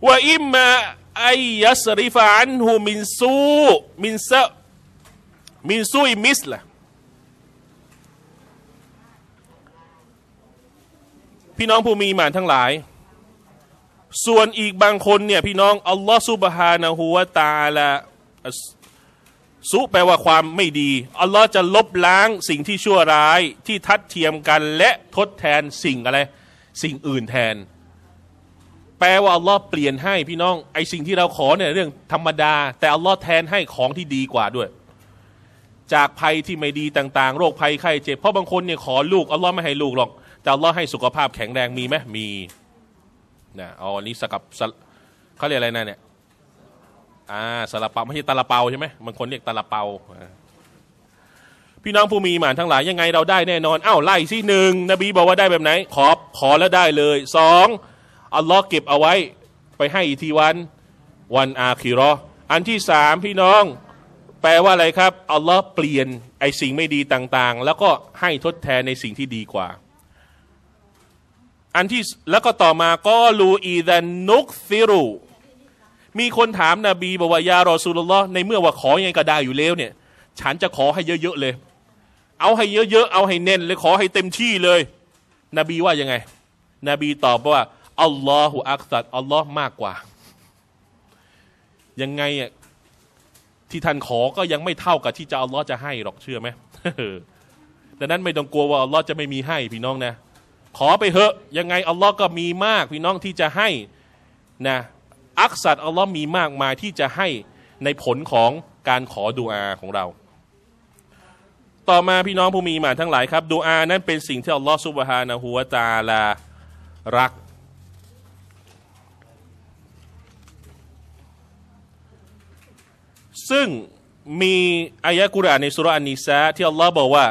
ว่าอิมมาไอยัสริฟานหูมินซูมินเซมินซูอิมิสละ พี่น้องผู้มีหมานทั้งหลาย ส่วนอีกบางคนเนี่ย พี่น้อง อัลลอฮฺซุบฮานะฮูวะตาละซุแปลว่าความไม่ดี อัลลอฮ์จะลบล้างสิ่งที่ชั่วร้าย ที่ทัดเทียมกันและทดแทนสิ่งอะไรสิ่งอื่นแทน แปลว่าอัลลอฮ์เปลี่ยนให้พี่น้อง ไอสิ่งที่เราขอเนี่ยเรื่องธรรมดา แต่อัลลอฮ์แทนให้ของที่ดีกว่าด้วย จากภัยที่ไม่ดีต่างๆโรคภัยไข้เจ็บเพราะบางคนเนี่ยขอลูกอัลลอฮ์ไม่ให้ลูกหรอกแต่อัลลอฮ์ให้สุขภาพแข็งแรงมีไหมมีนะอ๋อนี้สกับเขาเรียกอะไรนะเนี่ยอ่าสาลาเปาไม่ใช่ตาลาเปาใช่ไหมบางคนเรียกตาลาเปาพี่น้องผู้มีหมานทั้งหลายยังไงเราได้แน่นอนอ้าวไล่ส่หนึ่งนบีบอกว่าได้แบบไหนขอขอแล้วได้เลยสองอัลลอฮ์เก็บเอาไว้ไปให้อีกทีวัน วันอาคิรออันที่สามพี่น้องแปลว่าอะไรครับอัลลอฮ์เปลี่ยนไอสิ่งไม่ดีต่าง ๆ แล้วก็ให้ทดแทนในสิ่งที่ดีกว่าอันที่แล้วก็ต่อมาก็ลูอีดันนุกซิรูมีคนถามนบี บอกว่ายารอซูลลอฮ์ในเมื่อว่าขอยังก็ได้อยู่แล้วเนี่ย ฉันจะขอให้เยอะๆเลย เอาให้เยอะๆเอาให้เน้นเลยขอให้เต็มที่เลยนบีว่ายังไงนบี ตอบว่าอัลลอฮฺอักษัตอัลลอฮ์มากกว่ายังไงอ่ะที่ท่านขอก็ยังไม่เท่ากับที่จะอัลลอฮ์จะให้หรอกเชื่อไหมดังนั้นไม่ต้องกลัวว่าอัลลอฮ์จะไม่มีให้พี่น้องนะ ขอไปเถอะยังไง อัลลอฮ์ก็มีมากพี่น้องที่จะให้นะอักษรอัลลอฮ์มีมากมายที่จะให้ในผลของการขอดูอาของเรา ต่อมาพี่น้องผู้มีมาทั้งหลายครับ ดูอา นั้นเป็นสิ่งที่ อัลลอฮ์สุบฮานะฮุวาตาลา รัก ซึ่งมีอายะกุรอานในสุรานนิซาที่ อัลลอฮ์บอกว่า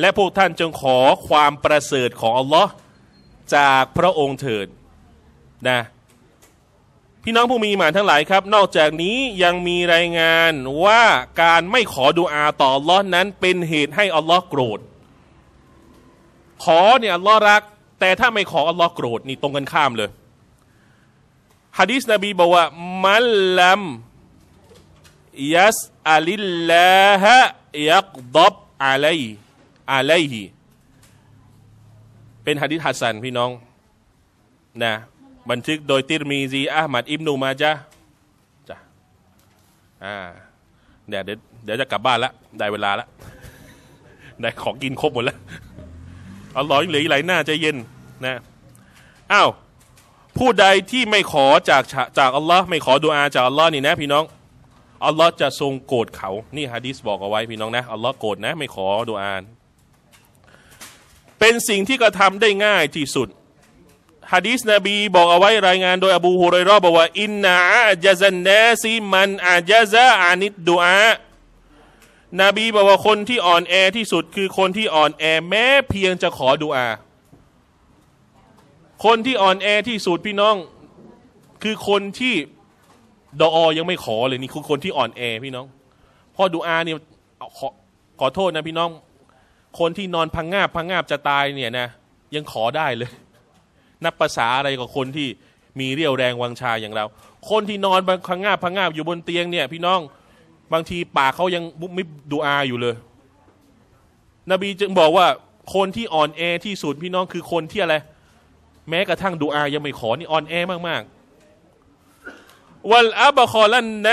และพวกท่านจงขอความประเสริฐของ อัลลอฮ์จากพระองค์เถิดนะพี่น้องผู้มีหมานทั้งหลายครับ นอกจากนี้ยังมีรายงานว่าการไม่ขอดูอาต่อลอนั้นเป็นเหตุให้อัลลอฮ์โกรธ ขอเนี่ยอัลลอฮ์รัก แต่ถ้าไม่ขออัลลอฮ์โกรธนี่ตรงกันข้ามเลยฮะดีษนบีบอกว่ามัลลัมยัสอัลิลลาฮะยักดับอาไลอาไลฮีเป็นฮะดีษฮัสซันพี่น้องนะบันทึกโดยติรมีซีอาหมัดอิมนูมาจ้ะจ้ะอ่าเนี่ยเดี๋ยวเดี๋ยวจะกลับบ้านละได้เวลาละได้ของกินครบหมดแล้วเอาลอยเหลืออีกหลายหน้าใจเย็นนะอ้าวผู้ใดที่ไม่ขอจากจากอัลลอฮ์ไม่ขอดูอาจากอัลลอฮ์นี่นะพี่น้องอัลลอฮ์จะทรงโกรธเขา นี่ฮะดิษบอกเอาไว้พี่น้อง นะอัลลอฮ์โกรธนะไม่ขอดูอาเป็นสิ่งที่กระทาได้ง่ายที่สุดฮะดีสนบีบอกเอาไว้รายงาน โดยอบูฮุรอยรอบอกว่า อินนาอัจจันนซีมันอัจจะอานิดดูอานบี บอกว่าคนที่อ่อนแอที่สุด คือคนที่อ่อนแอแม้เพียงจะขอดูอาคนที่อ่อนแอที่สุดพี่น้อง คือคนที่ดออยังไม่ขอเลยนี่คือคนที่อ่อนแอพี่น้องพอดูอาเนี่ยขอขอโทษนะพี่น้อง คนที่นอนพังงาบพังงาบจะตายเนี่ยนะยังขอได้เลยนับภาษาอะไรกับคนที่มีเรี่ยวแรงวังชาอย่างเรา คนที่นอนพังงาบพังงาบอยู่บนเตียงเนี่ย พี่น้องบางทีปากเขายังบุมิบดูอาอยู่เลย นบีจึงบอกว่าคนที่อ่อนแอที่สุดพี่น้องคือคนที่อะไรแม้กระทั่งดูอายังไม่ขอนี่อ่อนแอมาก ๆ วัลอับคอลันเน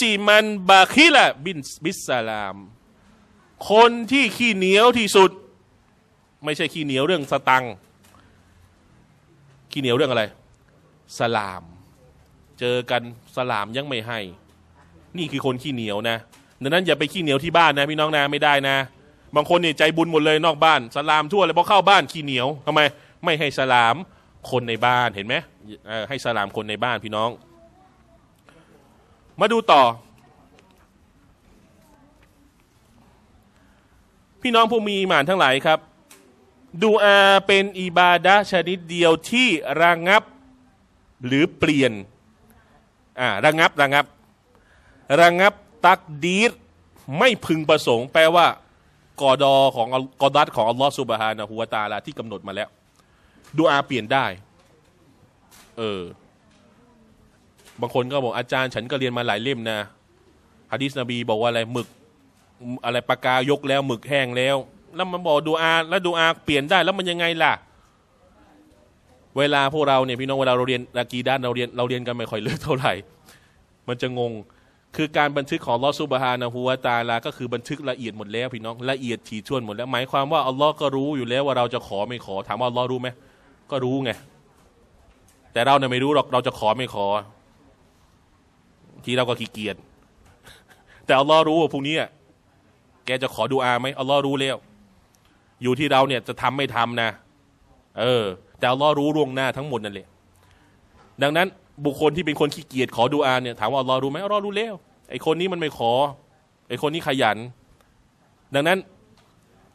สีมันบาคิละ บินบิสลาม คนที่ขี้เหนียวที่สุด ไม่ใช่ขี้เหนียวเรื่องสตังค์ขี้เหนียวเรื่องอะไร สลาม เจอกันสลามยังไม่ให้ นี่คือคนขี้เหนียวนะดังนั้น อย่าไปขี้เหนียวที่บ้านนะพี่น้องนะไม่ได้นะ บางคนเนี่ยใจบุญหมดเลยนอกบ้านสลามทั่วเลยพอเข้าบ้านขี้เหนียวทำไมไม่ให้สลามคนในบ้านเห็นไหมให้สลามคนในบ้านพี่น้อง มาดูต่อ พี่น้องผู้มีหมานทั้งหลายครับดูอาเป็นอิบาดะชนิดเดียวที่ระงงับ หรือเปลี่ยนอ่าระงงับระงงับระงงับตักดีร ไม่พึงประสงค์ แปลว่า กอดอของกอดัดของอัลลอฮฺสุบฮานะฮุวาตาลาที่กำหนดมาแล้ว ดูอาเปลี่ยนได้ เออบางคนก็บอกอาจารย์ฉันก็เรียนมาหลายเล่มนะฮะดิสนบีบอกว่าอะไรหมึก อะไรปากกายกแล้วหมึกแห้งแล้วแล้วมันบอกดูอา แล้วดูอาเปลี่ยนได้ แล้วมันยังไงล่ะ เวลาพวกเราเนี่ยพี่น้องเวลาเราเรียนอากีด้านเราเรียน เราเรียนกันไม่ค่อยเลือกเท่าไหร่ มันจะงงคือการบันทึกของลอสุบฮานะฮูวาตาลา ก็คือบันทึกละเอียดหมดแล้วพี่น้องละเอียดถี่ถ้วนหมดแล้วหมายความว่าอัลลอฮ์ก็รู้อยู่แล้ว ว่าเราจะขอไม่ขอ ถามว่าอัลลอฮ์รู้ไหมก็รู้ไง แต่เราเนี่ยไม่รู้หรอกเราจะขอไม่ขอ ที่เราก็ขี้เกียจแต่อัลลอฮ์รู้ว่าพรุ่งนี้แกจะขอดูอาไหมอัลลอฮ์รู้แล้วอยู่ที่เราเนี่ยจะทำไม่ทำนะ เออ แต่เรารู้ล่วงหน้าทั้งหมดนั่นแหละ ดังนั้นบุคคลที่เป็นคนขี้เกียจขอดูอาเนี่ย ถามว่าลอรู้ไหมลอรู้แล้วไอคนนี้มันไม่ขอ ไอคนนี้ขยัน ดังนั้น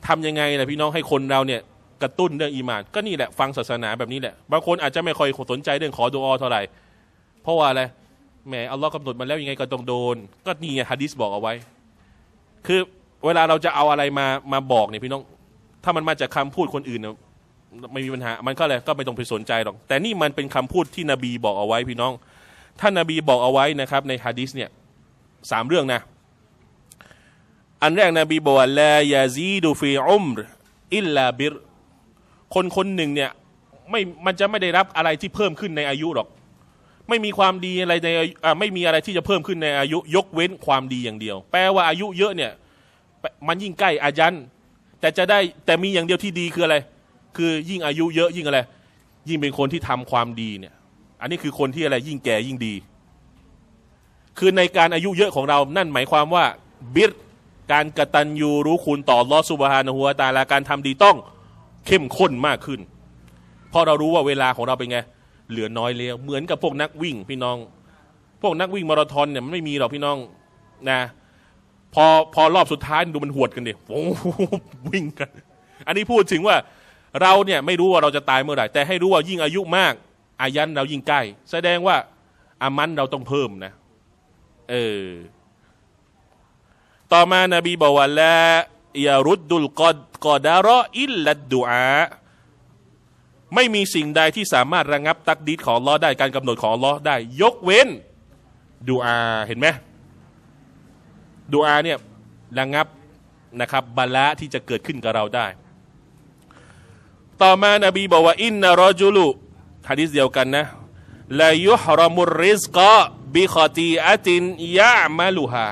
ทำยังไงนะพี่น้องให้คนเราเนี่ยกระตุ้นเรื่องอีมาน ก็นี่แหละฟังศาสนาแบบนี้แหละ บางคนอาจจะไม่ค่อยสนใจเรื่องขอดูอเท่าไหร่ เพราะว่าอะไร แหม อัลลอฮ์กำหนดมาแล้วยังไง ก็ต้องโดน ก็นี่ฮะดิษบอกเอาไว้ คือเวลาเราจะเอาอะไรมามาบอกเนี่ยพี่น้องถ้ามันมาจากคาพูดคนอื่นไม่มีปัญหา มันก็อะไรก็ไม่ต้องไปสนใจหรอกแต่นี่มันเป็นคำพูดที่นบีบอกเอาไว้พี่น้องท่านนบีบอกเอาไว้นะครับ ในฮะดิษเนี่ยสามเรื่องนะอันแรกนบีบอกว่าลายาซีดูฟีอุมรอิลลาบิรคนคนหนึ่งเนี่ยไม่มันจะไม่ได้รับอะไรที่เพิ่มขึ้นในอายุหรอก ไม่มีความดีอะไรในไม่มีอะไรที่จะเพิ่มขึ้นในอายุ ยกเว้นความดีอย่างเดียว แปลว่าอายุเยอะเนี่ย มันยิ่งใกล้อายันแต่จะได้แต่มีอย่างเดียวที่ดีคืออะไร คือยิ่งอายุเยอะยิ่งอะไร ยิ่งเป็นคนที่ทำความดีเนี่ย อันนี้คือคนที่อะไรยิ่งแก่ยิ่งดี คือในการอายุเยอะของเรานั่นหมายความว่าบิดการกระตันยูรู้คุณต่อลอสุบฮานหัวตาลาการทำดีต้องเข้มข้นมากขึ้นเพราะเรารู้ว่าเวลาของเราเป็นไงเหลือน้อยเลี้ยวเหมือนกับพวกนักวิ่งพี่น้อง พวกนักวิ่งมาราธอนเนี่ยมันไม่มีหรอกพี่น้องนะพอพอรอบสุดท้ายดูมันหวดกันดิโอ้วิ่งกัน อันนี้พูดถึงว่า เราเนี่ย ไม่รู้ว่าเราจะตายเมื่อไหร่ แต่ให้รู้ว่ายิ่งอายุมาก อายันเรายิ่งใกล้แสดงว่า อามันเราต้องเพิ่มนะ เออ ต่อมานาบีบอกว่าละยารุดดุลกอดกอดารออิลลัดดูอาไม่มีสิ่งใดที่สามารถระงับตักดีดของลอได้ การกำหนดของลอได้ ยกเว้นดูอาเห็นไหมดูอาเนี่ยระงับนะครับ บาละที่จะเกิดขึ้นกับเราได้ ต่อมานบีบอกว่าอินนารจุลุฮะดิษเดียวกันนะลายุฮรมุริสกะบิคอตีอาตินยะมาลูฮา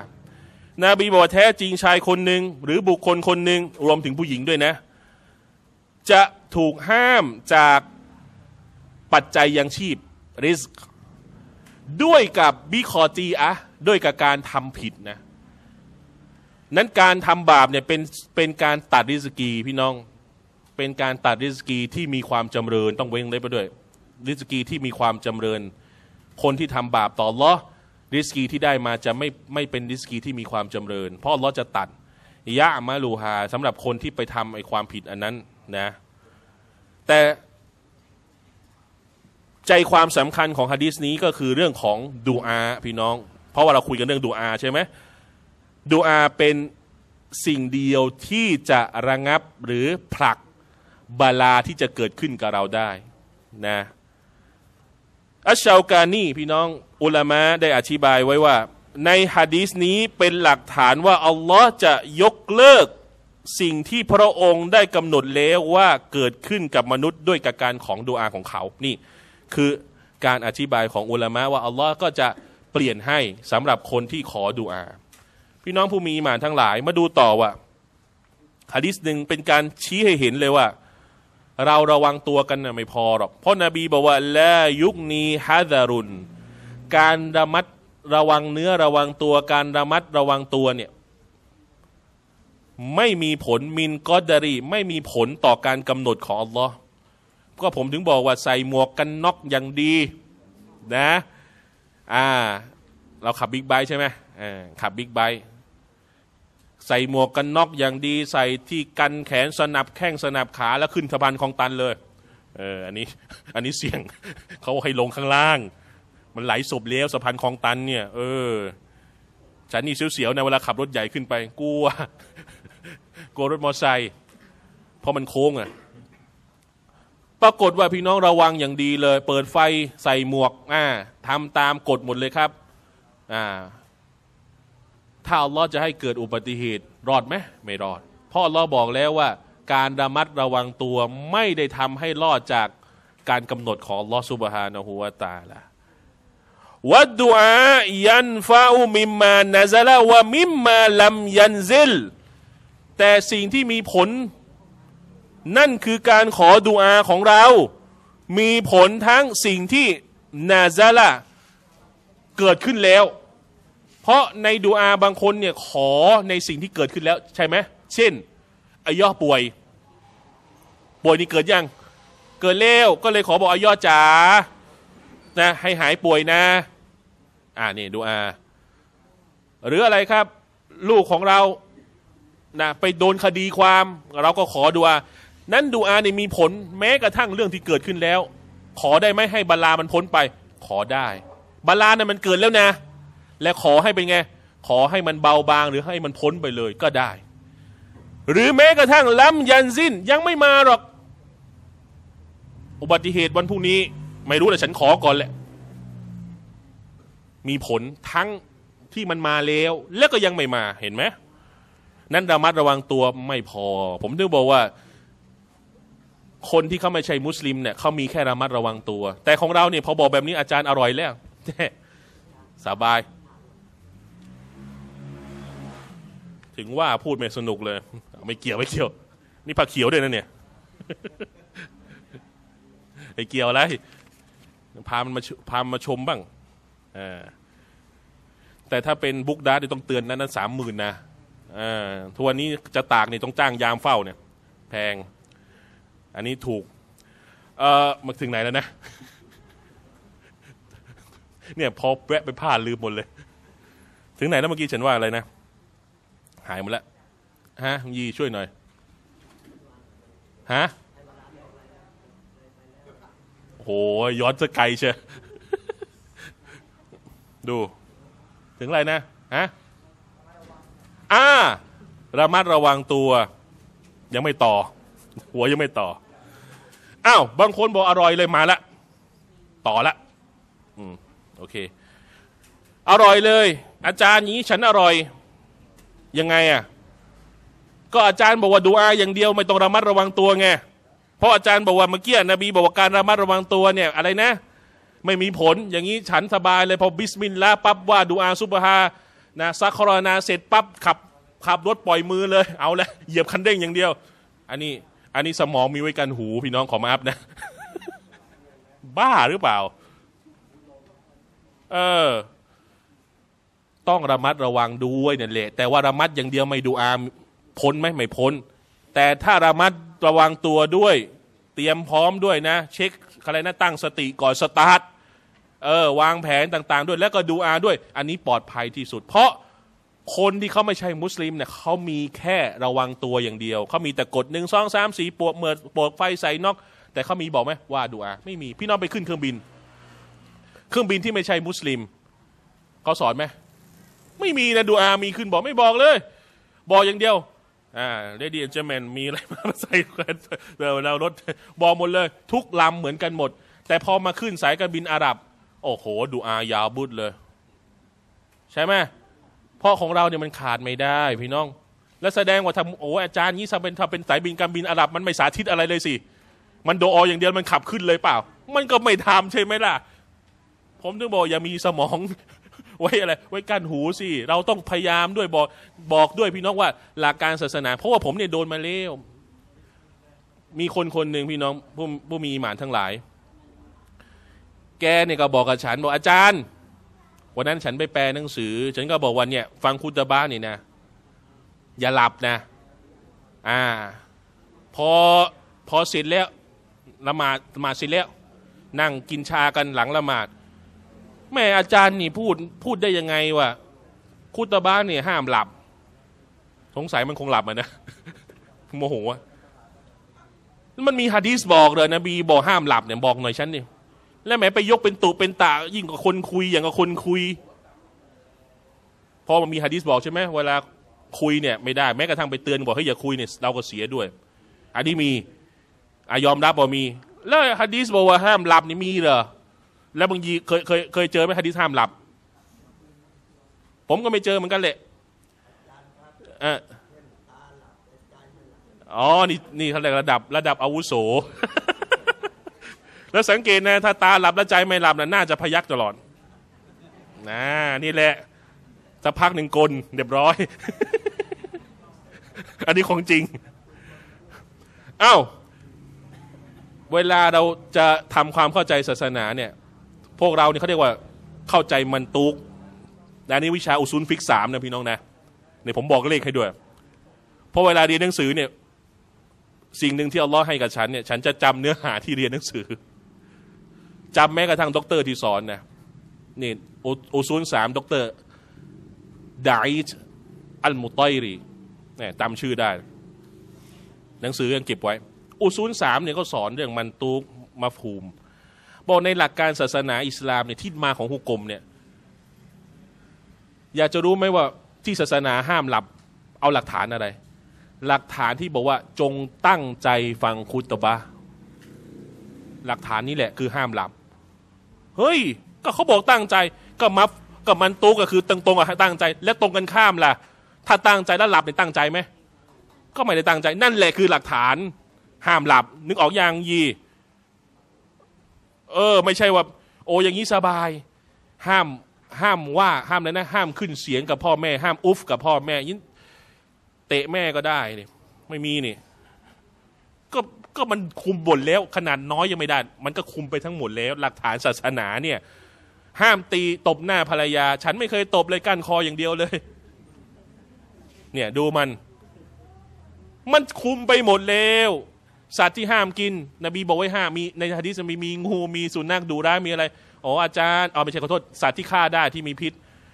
นบีบอกว่าแท้จริงชายคนหนึ่ง หรือบุคคลคนหนึ่งรวมถึงผู้หญิงด้วยนะ จะถูกห้ามจากปัจจัยยังชีพริสด้วยกับบิคอตีอะด้วยกับการทำผิดนะนั้นการทำบาปเนี่ยเป็นเป็นการตัดริสกีพี่น้อง เป็นการตัดริสกีที่มีความจำเริญ ต้องเว้งเล็บไปด้วยริสกีที่มีความจำเริญ คนที่ทำบาปต่อลอริสกีที่ได้มาจะไม่ไม่เป็นริสกีที่มีความจำเริญ เพราะลอจะตัดยะมาลูฮาสำหรับคนที่ไปทำไอความผิดอันนั้นนะแต่ใจความสำคัญของฮะดีษนี้ก็คือเรื่องของดูอาพี่น้อง เพราะว่าเราคุยกันเรื่องดูอาใช่ไหมดูอาเป็นสิ่งเดียวที่จะระงับหรือผลักบาลาที่จะเกิดขึ้นกับเราได้ นะ อัชชาวกานีพี่น้องอุลามะได้อธิบายไว้ว่า ในฮะดีสนี้เป็นหลักฐานว่าอัลลอฮ์จะยกเลิกสิ่งที่พระองค์ได้กำหนดแล้วว่าเกิดขึ้นกับมนุษย์ด้วยกับการของดูอาของเขานี่ คือการอธิบายของอุลามะว่าอัลลอฮ์ก็จะเปลี่ยนให้สำหรับคนที่ขอดูอาพี่น้องผู้มีอมานทั้งหลายมาดูต่อว่าฮะดิษหนึ่ง เป็นการชี้ให้เห็นเลยว่า เราระวังตัวกันนะไม่พอหรอก เพราะนาบีบอกว่าละยุคนี้ฮะดารุน การระมัดระวังเนื้อระวังตัว การระมัดระวังตัวเนี่ย ไม่มีผลมินกอดารีไม่มีผลต่อการกำหนดของอัลลอฮ์ก็ผมถึงบอกว่าใส่หมวกกันน็อกอย่างดี นะ อ่า เราขับบิ๊กไบค์ใช่ไหมขับบิ๊กไบค์ใส่หมวกกันน็อกอย่างดี ใส่ที่กันแขนสนับแข้งสนับขา แล้วขึ้นสะพานคลองตันเลยเอออันนี้ อันนี้เสี่ยงเขาให้ลงข้างล่าง มันไหลศพเลี้ยวสะพานคลองตันเนี่ยเออ ฉันนี่เสียวๆในเวลาขับรถใหญ่ขึ้นไป กลัวกลัวรถมอเตอร์ไซค์เพราะมันโค้งอะ่ะ ปรากฏว่าพี่น้องระวังอย่างดีเลย เปิดไฟใส่หมวก อ่าทำตามกฎหมดเลยครับ อ่าถ้าอัลลอฮ์จะให้เกิดอุบัติเหตุ รอดไหม ไม่รอด เพราะอัลลอฮ์บอกแล้วว่า การระมัดระวังตัวไม่ได้ทำให้รอดจากการกำหนดของอัลลอฮ์สุบฮานะฮูวาตาละวัดดุอา ยันฟาอุมิมมานะซาลาวะมิมมาลัมยันซิล แต่สิ่งที่มีผล นั่นคือการขอดุอาของเรา มีผลทั้งสิ่งที่นาซาละ เกิดขึ้นแล้วเพราะในดูอาบางคนเนี่ยขอในสิ่งที่เกิดขึ้นแล้วใช่ไหมเช่นอายอป่วย ป่วยนี่เกิดยังเกิดเล็วก็เลยขอบอกอายอจ๋านะให้หายป่วยนะ อ่านี่ดูอา หรืออะไรครับ ลูกของเรานะไปโดนคดีความเราก็ขอดูอา นั้นดูอาเนี่ยมีผลแม้กระทั่งเรื่องที่เกิดขึ้นแล้ว ขอได้ไหมให้บาลามันพ้นไป ขอได้ บาลาเนี่ยมันเกิดแล้วนะและขอให้เป็นไงขอให้มันเบาบางหรือให้มันพ้นไปเลยก็ได้ หรือแม้กระทั่งล้ำยันสิ้นยังไม่มาหรอก อุบัติเหตุวันพรุ่งนี้ไม่รู้แต่ฉันขอก่อนแหละมีผลทั้งที่มันมาแล้ว และก็ยังไม่มาเห็นไหมนั้นระมัดระวังตัวไม่พอ ผมถึงบอกว่า คนที่เขาไม่ใช่มุสลิมเนี่ยเขามีแค่ระมัดระวังตัว แต่ของเราเนี่ยพอบอกแบบนี้อาจารย์อร่อยแล้วสบายถึงว่าพูดไม่สนุกเลย ไม่เกี่ยวไม่เกี่ยว นี่ผักเขียวด้วยนะเนี่ย ไอเกี่ยวอะไรพามันมาพามาชมบ้างแต่ถ้าเป็นบุ๊กดาร์ดต้องเตือนนั้นนั้นสามหมื่นนะทัวนนี้จะตากนี่ต้องจ้างยามเฝ้า เนี่ย แพง อันนี้ถูก เออมาถึงไหนแล้วนะ เนี่ยพอแวะไปพลาดลืมหมดเลย ถึงไหนแล้วเมื่อกี้ฉันว่าอะไรนะหายหมดแล้วฮะยีช่วยหน่อยฮะโหย้อนสกไกเชียดู ถึงไรนะฮะอ่าระมัดระวังตัว ยังไม่ต่อ หัวยังไม่ต่ออ้าวบางคนบอกอร่อยเลยมาละต่อละอืมโอเคอร่อยเลย อาจารย์นี้ ฉันอร่อยยังไงอ่ะ ก็อาจารย์บอกว่าดูอาอย่างเดียว ไม่ต้องระมัดระวังตัวไงเพราะอาจารย์บอกว่าเมื่อกี้นบีบอกว่าการระมัดระวังตัว เนี่ย อะไรนะไม่มีผล อย่างนี้ฉันสบายเลยพอบิสมิลลาห์ปั๊บว่าดูอาซุบฮานะซักครนา เสร็จปั๊บขับ ขับรถปล่อยมือเลย เอาละเหยียบคันเร่งอย่างเดียวอันนี้ อันนี้สมองมีไว้ กันหู พี่น้อง ขอมาอัพนะ บ้าหรือเปล่า เออต้องระมัดระวังด้วยเนี่ยแหละ แต่ว่าระมัดอย่างเดียวไม่ดูอาพ้นไหมไม่พ้น แต่ถ้าระมัดระวังตัวด้วยเตรียมพร้อมด้วยนะ เช็คอะไรนะตั้งสติก่อนสตาร์ทเออวางแผนต่างๆ ด้วย แล้วก็ดูอาด้วย อันนี้ปลอดภัยที่สุด เพราะคนที่เขาไม่ใช่มุสลิมเนี่ยเขามีแค่ระวังตัวอย่างเดียวเขามีแต่กฎหนึ่งสองสามสี่ปวดเมื่อปวดไฟใส่นอกแต่เขามีบอกไหมว่าดูอาไม่มีพี่น้องไปขึ้นเครื่องบิน เครื่องบินที่ไม่ใช่มุสลิมเขาสอนไหมไม่มีนะดูอา มีขึ้นบอกไม่บอกเลย บอกอย่างเดียวอ่าเลดี้เจแมนมีอะไรมาใส่เรนเรารถบอกหมดเลย ทุกลำเหมือนกันหมด แต่พอมาขึ้นสายการบินอาหรับโอ้โหดูอายาวบุดเลยใช่ไหมพ่อของเราเนี่ยมันขาดไม่ได้ พี่น้อง และแสดงว่าทำโอ้อาจารย์นี้ทำเป็นทำเป็นสายบินการบินอาหรับมันไม่สาธิตอะไรเลยสิมันโดออย่างเดียวมันขับขึ้นเลยเปล่า มันก็ไม่ทาใช่ไหมล่ะผมถึงบอกอย่ามีสมองไว้อะไรไว้กั้นหู สิ เราต้องพยายามด้วยบอกบอกด้วยพี่น้อง ว่า หลักการศาสนา เพราะว่าผมเนี่ยโดนมาเล้วมีคนคนหนึ่งพี่น้องผู้ผู้มีหมานทั้งหลาย แกเนี่ยก็บอก กับ ฉัน บอก อาจารย์ วันนั้นฉันไปแปลหนังสือ ฉันก็บอก วันเนี่ยฟังคุตบ้านนี่นะ อย่าหลับนะอ่าพอพอเสร็จแล้วละหมาดละหมาดเสร็จแล้ว นั่งกินชากันหลังละหมาดแม่อาจารย์นี่พูดพูดได้ยังไงวะคุตบ้านเนี่ย ห้ามหลับ สงสัยมันคงหลับอ่ะนะโมโหอะมันมีฮะดีสบอกเลยนะบีบอกห้ามหลับเนี่ยบอกหน่อยฉันดิแล้วแม่ไปยกเป็นตุเป็นตะยิ่งกว่าคนคุยอย่างกับคนคุยพอมันมีฮะดีสบอกใช่ไหมเวลา คุยเนี่ยไม่ได้แม้กระทั่งไปเตือนบอกให้อย่าคุยเนี่ยเราก็เสียด้วยอันนี้มีอายอมรับบอกมีแล้วฮะดีสบอกว่าห้ามหลับนี่มีเหรอแล้วบางทีเคยเคยเคยเจอไหมฮะดิษห้ามหลับ ผมก็ไม่เจอเหมือนกันแหละ อ๋อ นี่นี่เขาเรียกระดับ ระดับอาวุโส แล้วสังเกตนะ ถ้าตาหลับแล้วใจไม่หลับนะน่าจะพยักตลอดนะนี่แหละสักพักหนึ่งกลเรียบร้อย อันนี้ของจริง เอ้า เวลาเราจะทำความเข้าใจศาสนาเนี่ยพวกเราเนี่ยเขาเรียกว่าเข้าใจมันตุกนะนี่วิชาอุซุนฟิกสามนะพี่น้องนะเนี่ยผมบอกเลขให้ด้วย เพราะเวลาเรียนหนังสือเนี่ย สิ่งหนึ่งที่อัลลอฮ์ให้กับฉันเนี่ย ฉันจะจำเนื้อหาที่เรียนหนังสือ จำแม้กระทั่งด็อกเตอร์ที่สอนนะ นี่อุซุนสามด็อกเตอร์ดาอัลมุตัยรีเนี่ยจำชื่อได้ หนังสือยังเก็บไว้ อุซุนสามเนี่ยก็สอนเรื่องมันตุกมาฟูมบอกในหลักการศาสนา อิสลามเนี่ยที่มาของฮุกกลมเนี่ยอยากจะรู้ไหมว่าที่ศาสนาห้ามหลับ เอาหลักฐานอะไร หลักฐานที่บอกว่าจงตั้งใจฟังคุตบะหลักฐานนี้แหละคือห้ามหลับเฮ้ย ก็เขาบอกตั้งใจ ก็มัฟกับมันตุกก็คือตรงตรงกับตั้งใจ และตรงกันข้ามล่ะถ้าตั้งใจแล้วหลับใน่ตั้งใจไหมก็ไม่ได้ตั้งใจ นั่นแหละคือหลักฐาน ห้ามหลับ นึกออกอย่างยีเออ ไม่ใช่ว่า โออย่างนี้สบาย ห้ามห้ามว่า ห้ามเลยนะ ห้ามขึ้นเสียงกับพ่อแม่ ห้ามอุฟกับพ่อแม่ยิ่งเตะแม่ก็ได้เนี่ยไม่มีนี่ก็ก็มันคุมบทแล้ว ขนาดน้อยยังไม่ได้มันก็คุมไปทั้งหมดแล้ว หลักฐานศาสนาเนี่ย ห้ามตีตบหน้าภรรยา ฉันไม่เคยตบเลยก้านคออย่างเดียวเลย เนี่ยดูมัน มันคุมไปหมดแล้วสัตว์ที่ห้ามกินนบีบอกไว้ห้ามมีในฮะดิษมีมีงูมีสุนัขดูร้ายมีอะไรโอ้อาจารย์เอาไม่ใช่ขอโทษสัตว์ที่ฆ่าได้ที่มีพิษ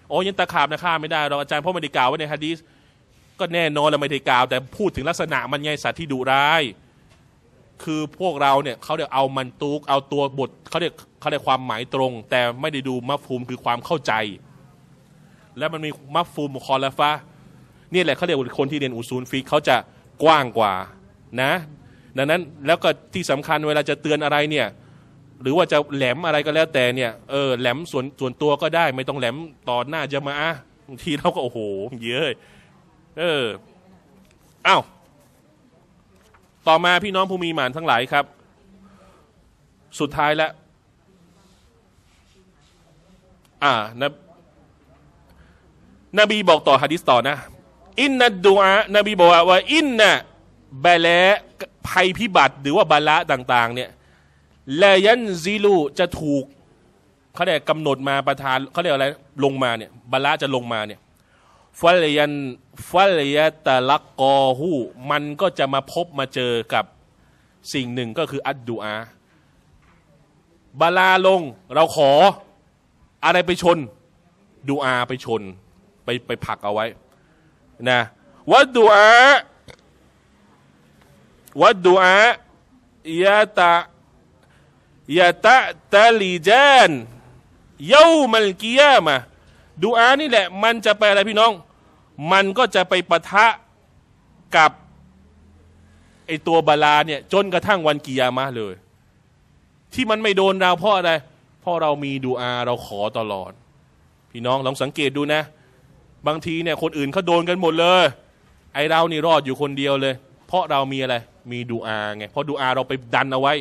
โอ้ยังตะขาบนะฆ่าไม่ได้เราอาจารย์เพราะไม่ได้กล่าวไว้ในฮะดีษก็แน่นอนเราไม่ได้กล่าว แต่พูดถึงลักษณะมันไงสัตว์ที่ดุร้าย คือพวกเราเนี่ยเขาเดี๋ยวเอามันตุกเอาตัวบทเขาเดี๋ยวเขาเดียความหมายตรง แต่ไม่ได้ดูมัฟฟูมคือความเข้าใจ และมันมีมัฟฟูมคอลฟะนี่แหละเขาเรียกคนที่เรียนอุซูลฟิกเขาจะกว้างกว่านะดังนั้น แล้วก็ที่สำคัญเวลาจะเตือนอะไรเนี่ยหรือว่าจะแหลมอะไรก็แล้วแต่เนี่ยเออแหลมส่วนส่วนตัวก็ได้ ไม่ต้องแหลมต่อหน้าจะมาบางทีเราก็โอ้โหเยอะ เอออ้าวต่อมาพี่น้องผู้มีหมานทั้งหลายครับ สุดท้ายแล้วอ่านะนบีบอกต่อฮะดิษต่อนะ อินนัดดูอานบีบอกว่า อินนะบะแลภัยพิบัติหรือว่าบาละต่างๆ เนี่ยแลยันซีลูจะถูกเขาเรียกกำหนดมาประทาน เขาเรียกอะไรลงมาเนี่ย บาละจะลงมาเนี่ยฟัลยันฟัลยตะลักกอหูมันก็จะมาพบมาเจอกับสิ่งหนึ่งก็คือ อัดดูอา บาลาลงเราขอ อะไรไปชนดูอาไปชน ไปไปผักเอาไว้นะวัดดูอาวัดดูอายะตะ ยะตะ ตะลีจันเย้ามัลกิยมาดูอานี่แหละ มันจะไปอะไรพี่น้อง มันก็จะไปปะทะ กับไอตัวบาลาเนี่ยจนกระทั่ง วันกิยามะเลย ที่มันไม่โดนเราเพราะอะไรเพราะเรามีดูอา เราขอตลอด พี่น้อง ลองสังเกตดูนะ บางทีเนี่ยคนอื่นเขาโดนกันหมดเลย ไอเรานี่รอดอยู่คนเดียวเลยเพราะเรามีอะไร มีดูอาไงพอดูอาเราไปดันเอาไว้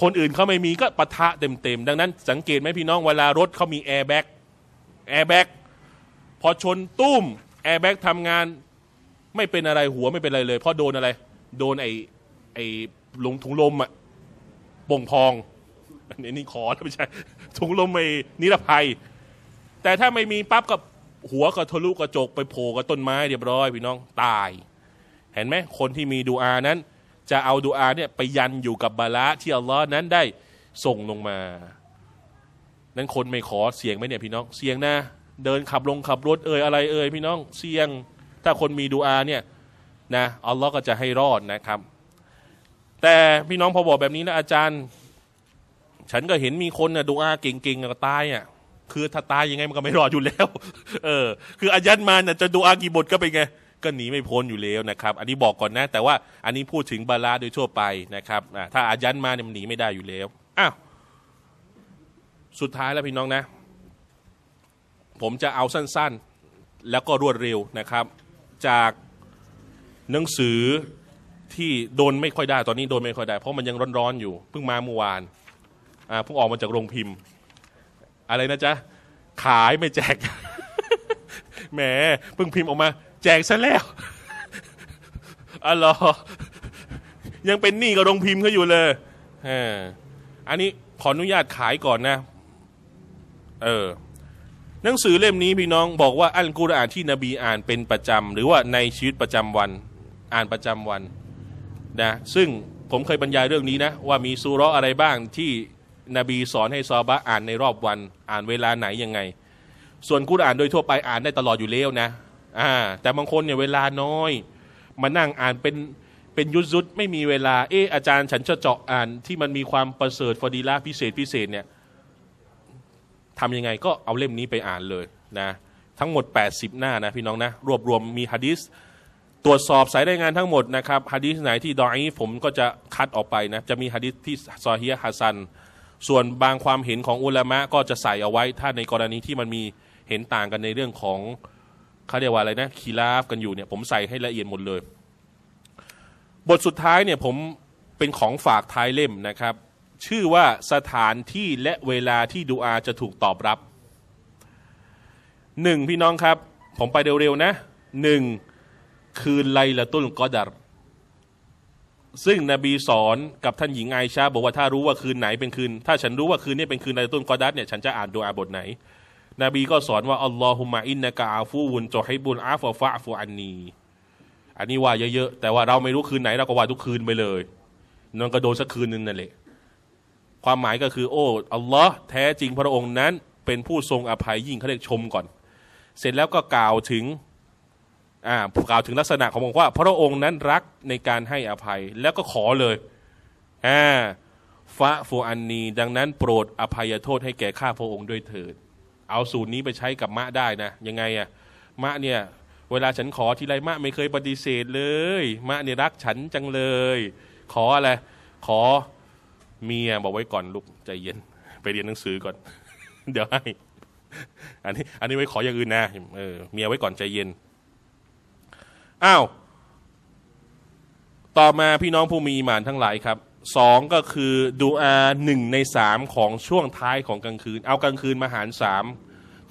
คนอื่นเขาไม่มีก็ปะทะเต็มๆดังนั้นสังเกตไหมพี่น้องเวลารถเขามีแอร์แบ็กแอร์แบ็กพอชนตุ้มแอร์แบ็กทำงานไม่เป็นอะไรหัวไม่เป็นอะไรเลยเพราะโดนอะไร โดนไอ้ไอ้ลงถุงลมอะป่งพองอันนี้ขอไม่ใช่ถุงลมไม่นิรภัย แต่ถ้าไม่มีปั๊บกับหัวกระทะลุกระจกไปโผล่กับต้นไม้เรียบร้อย พี่น้องตายเห็นไหมคนที่มีดูอานั้น จะเอาดูอาเนี่ยไปยันอยู่กับบาระที่อัลลอฮ์นั้นได้ส่งลงมา นั้นคนไม่ขอเสียงไหมเนี่ย พี่น้องเสียงนะเดินขับลงขับรถเอ่ยอะไร เอ่ยพี่น้องเสียง ถ้าคนมีดูอาเนี่ย นะอัลลอฮ์ก็จะให้รอดนะครับ แต่พี่น้องพอบอกแบบนี้นะอาจารย์ ฉันก็เห็นมีคนนะดูอาเก่งๆก็ตายอ่ะคือ ถ้าตายยังไงมันก็ไม่รอดอยู่แล้ว เออ คืออายันมาเน่ะจะดูอากี่บทก็ไปไงก็หนีไม่พ้นอยู่แล้วนะครับ อันนี้บอกก่อนนะ แต่ว่าอันนี้พูดถึงบาลาโดยทั่วไปนะครับถ้าอายันมาเนี่ยมันหนีไม่ได้อยู่แล้ว อ้าว สุดท้ายแล้วพี่น้องนะ ผมจะเอาสั้นๆแล้วก็รวดเร็วนะครับ จากหนังสือที่โดนไม่ค่อยได้ ตอนนี้โดนไม่ค่อยได้ เพราะมันยังร้อนๆ อยู่ เพิ่งมาเมื่อวานเพิ่งออกมาจากโรงพิมพ์ อะไรนะจ๊ะ ขายไม่แจกแหมเพิ่งพิมพ์ออกมา แจกซะแล้วอ๋อยังเป็นหนี้กับโรงพิมพ์เขาอยู่เลยออันนี้ขออนุญาตขายก่อนนะ เออ หนังสือเล่มนี้พี่น้องบอกว่า อัลกุรอานที่นบีอ่านเป็นประจำหรือว่าในชีวิตประจำวัน อ่านประจำวันนะ ซึ่งผมเคยบรรยายเรื่องนี้นะว่ามีซูร้ออะไรบ้าง ที่นบีสอนให้ซอบะอ่านในรอบวัน อ่านเวลาไหนยังไงส่วนกุออานโดยทั่วไปอ่านได้ตลอดอยู่แล้วนะอ่าแต่บางคนเนี่ยเวลาน้อยมานั่งอ่านเป็นเป็นยุดยุดไม่มีเวลา เอออาจารย์ฉันจะเจาะอ่านที่มันมีความประเสริฐฟอดีล่าพิเศษพิเศษเนี่ยทำยังไงก็เอาเล่มนี้ไปอ่านเลยนะทั้งหมด80หน้านะพี่น้องนะรวบรวมมีฮะดิษตรวจสอบสายรายงานทั้งหมดนะครับฮะดิษไหนที่ดอยผมก็จะคัดออกไปนะ จะมีฮะดิษที่ซอฮีฮฮัสัน ส่วนบางความเห็นของอุลามะก็จะใส่เอาไว้ถ้าในกรณีที่มันมีเห็นต่างกันในเรื่องของเขาเรียกว่าอะไรนะคีราฟกันอยู่เนี่ยผมใส่ให้ละเอียดหมดเลย บทสุดท้ายเนี่ยผมเป็นของฝากท้ายเล่มนะครับ ชื่อว่าสถานที่และเวลาที่ดูอาจะถูกตอบรับ หนึ่ง พี่น้องครับ ผมไปเร็วๆนะหนึ่งคืนไลละตุลกอดัรซึ่งนบีสอนกับท่านหญิงไอชาบอกว่าถ้ารู้ว่าคืนไหนเป็นคืน ถ้าฉันรู้ว่าคืนนี้เป็นคืนไลละตุลกอดัรเนี่ยฉันจะอ่านดูอาบทไหนนบีก็สอนว่าอัลลอฮุมะอินนะกาอาฟูวุนจอฮิบุนอาฟฟะฟูอันนี อันนี้ว่าเยอะๆแต่ว่าเราไม่รู้คืนไหนเราก็ว่าทุกคืนไปเลยนั่นก็โดนสักคืนนึงนั่นแหละความหมายก็คือ โอ้อัลลอฮ์แท้จริงพระองค์นั้น เป็นผู้ทรงอภัยยิ่งเขาเรียกชมก่อน เสร็จแล้วก็กล่าวถึงอ่ากล่าวถึงลักษณะขององค์ว่า พระองค์นั้นรักในการให้อภัยแล้วก็ขอเลยอ่าฟะฟูอันนี ดังนั้น โปรดอภัยโทษให้แก่ข้าพระองค์ด้วยเถิดเอาสูตรนี้ไปใช้กับมะได้นะ ยังไงอะมะเนี่ย เวลาฉันขอทีไรมะไม่เคยปฏิเสธเลย มะเนี่ยรักฉันจังเลย ขออะไร ขอเมียบอกไว้ก่อนลูกใจเย็น ไปเรียนหนังสือก่อน เดี๋ยวให้ อันนี้ อันนี้ไว้ขออย่างอื่นนะเออเมียไว้ก่อนใจเย็น อ้าว ต่อมาพี่น้องผู้มีอิมานทั้งหลายครับสองก็คือดูอาหนึ่งในสามของช่วงท้ายของกลางคืน เอากลางคืนมาหารสาม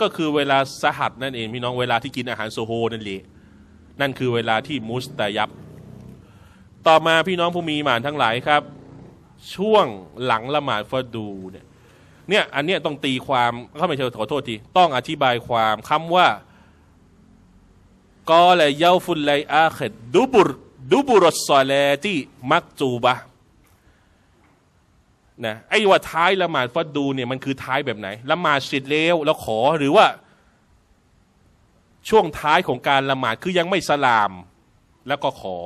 ก็คือเวลาสหัสนั่นเองพี่น้องเวลาที่กินอาหารโซโฮนั่นแหละนั่นคือเวลาที่มุสตายับ ต่อมาพี่น้อง ผู้มี หมานทั้งหลายครับ ช่วงหลังละหมาดฟอดูเนี่ยเนี่ยอันเนี้ยต้องตีความเข้าไม่เชิขอโทษทีต้องอธิบายความคำว่ากอเลยเยาฟุลไลอาเขดดูบุรดูบุรสซอเลที่มักจูบะนะไอ้ว่าท้ายละหมาดฟัดดูเนี่ยมันคือท้ายแบบไหนละหมาดเสร็จแล้วแล้วขอหรือว่าช่วงท้ายของการละหมาดคือยังไม่สลามแล้วก็ขอ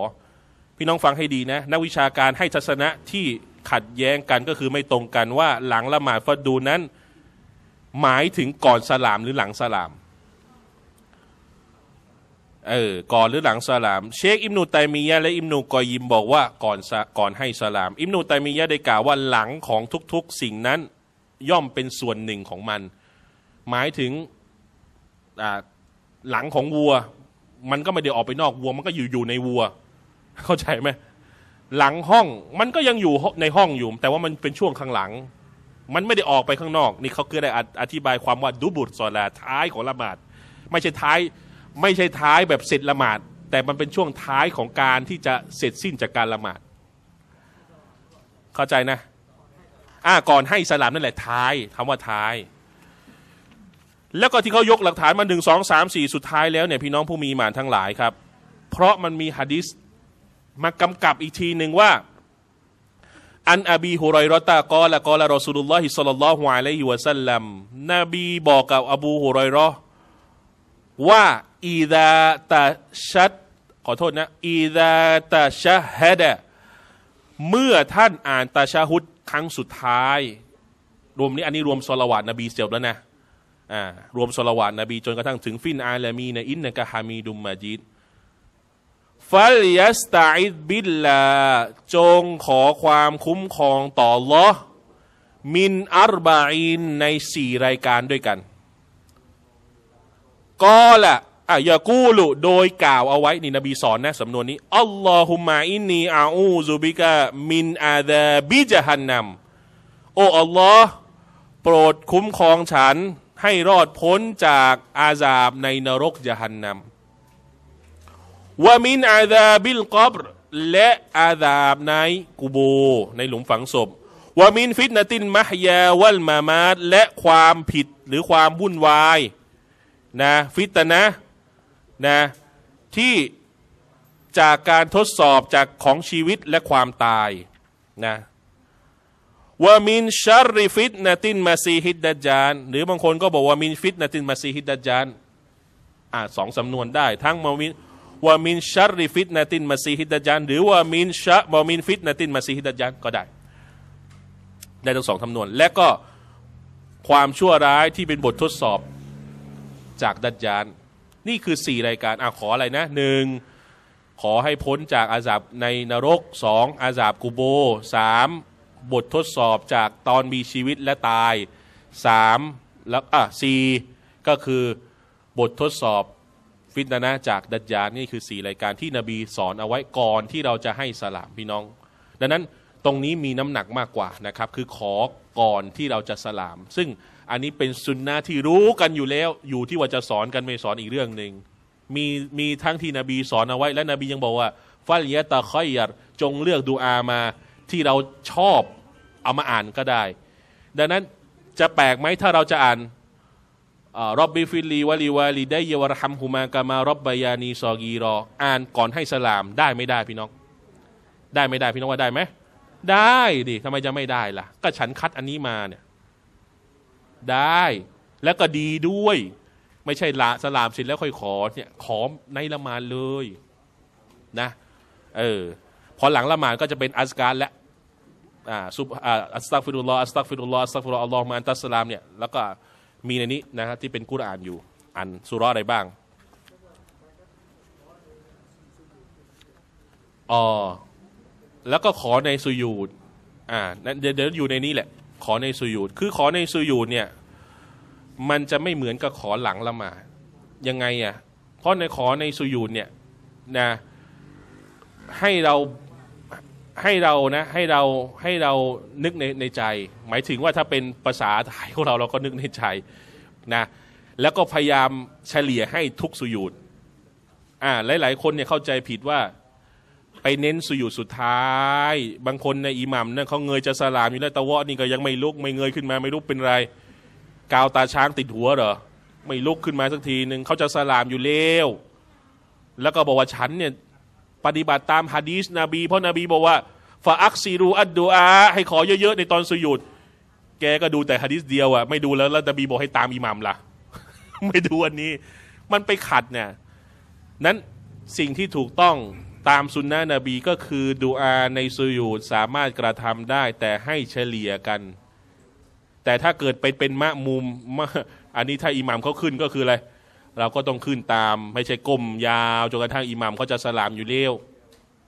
พี่น้องฟังให้ดีนะนักวิชาการให้ทัศนะที่ขัดแย้งกันก็คือไม่ตรงกันว่า หลังละหมาดฟัดดูนั้นหมายถึงก่อนสลามหรือหลังสลามเออ ก่อนหรือหลังสลาม เชคอิมนูไตมียะและอิมนูกอยิมบอกว่าก่อนก่อนให้สลาม อิมนูไตมียะได้กล่าวว่าหลังของทุกๆสิ่งนั้น ย่อมเป็นส่วนหนึ่งของมัน หมายถึงหลังของวัว มันก็ไม่ได้ออกไปนอกวัวมันก็อยู่อยู่ในวัว เข้าใจไหม หลังห้องมันก็ยังอยู่ในห้องอยู่ แต่ว่ามันเป็นช่วงข้างหลัง มันไม่ได้ออกไปข้างนอก นี่เขาคือได้อธิบายความว่าดูบุตรสอลาท้ายของละหมาดไม่ใช่ท้ายไม่ใช่ท้ายแบบเสร็จละหมาดแต่มันเป็นช่วงท้ายของการที่จะเสร็จสิ้นจากการละหมาดเข้าใจนะอ่าก่อนให้สลามนั่นแหละท้าย คำว่าท้าย แล้วก็ที่เขายกหลักฐานมาหนึ่งสองสามสี่สุดท้ายแล้วเนี่ยพี่น้องผู้มีหมานทั้งหลายครับ เพราะมันมีฮะดิษมากำกับอีกทีหนึ่งว่า อันอบีฮุรรอตากอละกอละรอสูลุลลอฮิสซาลลัลลอฮุอะลัยฮิวะสัลลัมนบีบอกกับอบูฮุไรรอว่าอีดาตาชัดขอโทษนะอีดาตาชาฮดเมื่อท่านอ่านตาชาฮุดครั้งสุดท้าย รวมนี้อันนี้รวมสลาวาตนบีเสียบแล้วนะ อ่ารวมสลาวาตนบีจนกระทั่งถึง ฟินอาละมีในอินนกะฮามีดุมมาจิดฟัลยัสตาอิดบิลลาจงขอความคุ้มครองต่อลอมินอัรบาอินในสี่รายการด้วยกันกอละอ่ะยากูลุ โดยกล่าวเอาไว้ นี่นบีสอนนะ สำนวนนี้ อัลลอฮุมะอินนีอาอูซูบิกะมินอาดาบิจฮันนัม โอ้อัลลอฮ์โปรดคุ้มครองฉันให้รอดพ้นจากอาซาบในนรกยะฮันนัมวามินอาดาบิลกอบรและอาซาบในกูโบในหลุมฝังศพวามินฟิตนตินมหยาวัลมามาดและความผิดหรือความวุ่นวายนะฟิตนะนะที่จากการทดสอบจากของชีวิตและความตายนะว่ามินชาริฟิตนาตินมาซีฮิดดัจานหรือบางคนก็บอกว่ามินฟิตนาตินมาซีฮิดดัจานอ่าสองสำนวนได้ ทั้งมามินว่ามินชาริฟิตนาตินมาซีฮิดดัจานหรือว่ามินชะมามินฟิตนาตินมาซีฮิดดัจจานก็ได้ได้ทั้งสองสำนวนและก็ความชั่วร้ายที่เป็นบททดสอบจากดัจจานนี่คือ4รายการอ่ะขออะไรนะหนึ่งขอให้พ้นจากอาสาบในนรก 2. อาสาบกูโบ 3. บททดสอบจากตอนมีชีวิตและตาย 3. แล้วอ่ะสก็คือบททดสอบฟิตนะจากดัจญานี่คือ4รายการที่นบีสอนเอาไว้ก่อนที่เราจะให้สลามพี่น้อง ดังนั้นตรงนี้มีน้ำหนักมากกว่านะครับคือขอก่อนที่เราจะสลาม ซึ่งอันนี้เป็นสุนนะที่รู้กันอยู่แล้วอยู่ที่ว่าจะสอนกัน ไม่สอนอีกเรื่องหนึ่งมีมีทั้งที่นบีสอนเอาไว้ และนบียังบอกว่าฟัลยะตาคอยยัดจงเลือกดูอามาที่เราชอบเอามาอ่านก็ได้ ดังนั้นจะแปลกไหมถ้าเราจะอ่านรอบบิฟิลีวาลีวาลีได้เยวรหัมหูมากามารอบบายานีซอกีรอ อ่านก่อนให้สลามได้ไม่ได้พี่น้อง ได้ไม่ได้พี่น้องว่าได้ไหม ได้ดิทำไมจะไม่ได้ล่ะก็ฉันคัดอันนี้มาเนี่ยได้แล้วก็ดีด้วย ไม่ใช่ละสลามสินแล้วค่อยขอ เนี่ย ขอในละมานเลยนะ เออพอหลังละมานก็จะเป็นอัสการและอ่าซุบอ่าอัสตักฟิรุลลอฮ์อัสตักฟิรุลลอฮ์อัสตักฟิรุลลอฮ์อัลลอฮ์มาอันตัสลาม เนี่ยแล้วก็มีในนี้นะฮะที่เป็นกุรอานอยู่ อันสุรอะไรบ้างอ๋อแล้วก็ขอในสุยูดอ่า เดี๋ยวอยู่ในนี้แหละขอในสุยูดคือขอในสุยูดเนี่ยมันจะไม่เหมือนกับขอหลังละหมาดยังไงอะ่ะ เพราะในขอในสุยูดเนี่ยนะ ให้เราให้เรานะให้เราให้เรานึกในในใจ หมายถึงว่าถ้าเป็นภาษาไทยของเราเราก็นึกในใจนะแล้วก็พยายามเฉลี่ยให้ทุกสุยูดอ่าหลาย ๆคนเนี่ยเข้าใจผิดว่าไปเน้นสุยุสุดท้าย บางคนในอิหมัมเนี่ยเขาเงยจะสลามอยู่แล้วตะวะนี่ก็ยังไม่ลุกไม่เงยขึ้นมาไม่ลุกเป็นไร กาวตาช้างติดหัวเหรอไม่ลุกขึ้นมาสักทีหนึ่ง เขาจะสลามอยู่เร็วแล้วก็บอกว่าฉันเนี่ยปฏิบัติตามฮะดีสนบีเพราะนบีบอกว่าฝาอักซีรูอัดดูอาให้ขอเยอะๆในตอนสุยุดแกก็ดูแต่ฮะดีสเดียวอะไม่ดูแล้วแล้วนบีบอกให้ตามอิหมัมล่ะ ไม่ดูอันนี้ มันไปขัดเนี่ย นั้นสิ่งที่ถูกต้องตามสุนนะนบีก็คือดูอาในสุยูดสามารถกระทำได้ แต่ให้เฉลี่ยกัน แต่ถ้าเกิดไปเป็นมะมุมมะอันนี้ถ้าอิหมัมเขาขึ้นก็คืออะไร เราก็ต้องขึ้นตามไม่ใช่ก้มยาว จนกระทั่งอิหมัมเขาจะสลามอยู่เลี้ยว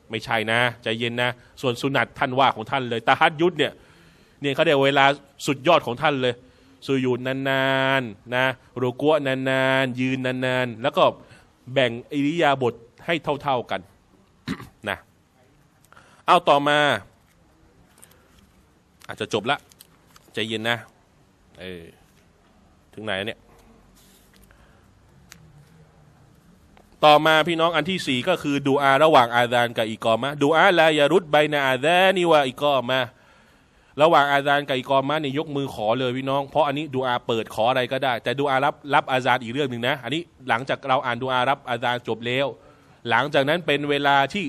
ไม่ใช่นะใจเย็นนะส่วนสุนัตท่านว่าของท่านเลยตาฮัดยุทธเนี่ยเนี่ยเขาเดียเวลาสุดยอดของท่านเลยสุยูดนานๆนะรูกัวนานๆยืนนานๆ แล้วก็แบ่งอิริยาบถให้เท่าๆกันนะเอาต่อมา อาจจะจบละใจเย็นนะ เออถึงไหนเนี่ย ต่อมาพี่น้อง อันที่สี่ก็คือดูอาระหว่างอาดานกับอีกอมะดูอาลายารุดใบนาอาแดนิวาอีกอมะระหว่างอาดานกับอีกอมะเนี่ยยกมือขอเลยพี่น้อง เพราะอันนี้ดูอา เปิดขออะไรก็ได้ แต่ดูอารับรับอาดานอีกเรื่องหนึ่งนะ อันนี้ หลังจากเราอ่านดูอารับ อาดานจบแล้วหลังจากนั้นเป็นเวลาที่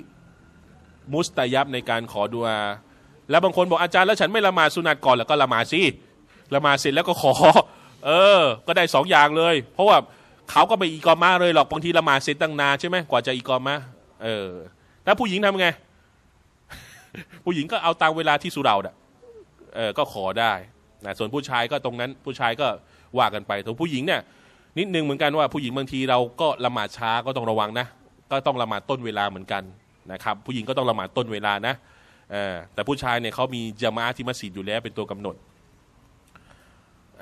มุสตายับในการขอดูอาแล้วบางคนบอกอาจารย์แล้วฉันไม่ละหมาดสุนัตก่อนแล้วก็ละหมาดสิละหมาดเสร็จแล้วก็ขอ เออ ก็ได้สองอย่างเลย เพราะว่าเขาก็ไปอีกอมาเลยหรอก บางทีละหมาดเสร็จตั้งนานใช่ไหมกว่าจะอีกอมาเออ แล้วผู้หญิงทำไง ผู้หญิงก็เอาตามเวลาที่สุราดะเออ ก็ขอได้ นะ ส่วนผู้ชายก็ตรงนั้น ผู้ชายก็ว่ากันไปแต่ผู้หญิงเนี่ยนิดนึงเหมือนกันว่าผู้หญิงบางทีเราก็ละหมาดช้าก็ต้องระวังนะก็ต้องละหมาดต้นเวลาเหมือนกันนะครับผู้หญิงก็ต้องละหมาดต้นเวลานะแต่ผู้ชายเนี่ยเขามีจามาที่มัสยิดอยู่แล้ว เป็นตัวกำหนด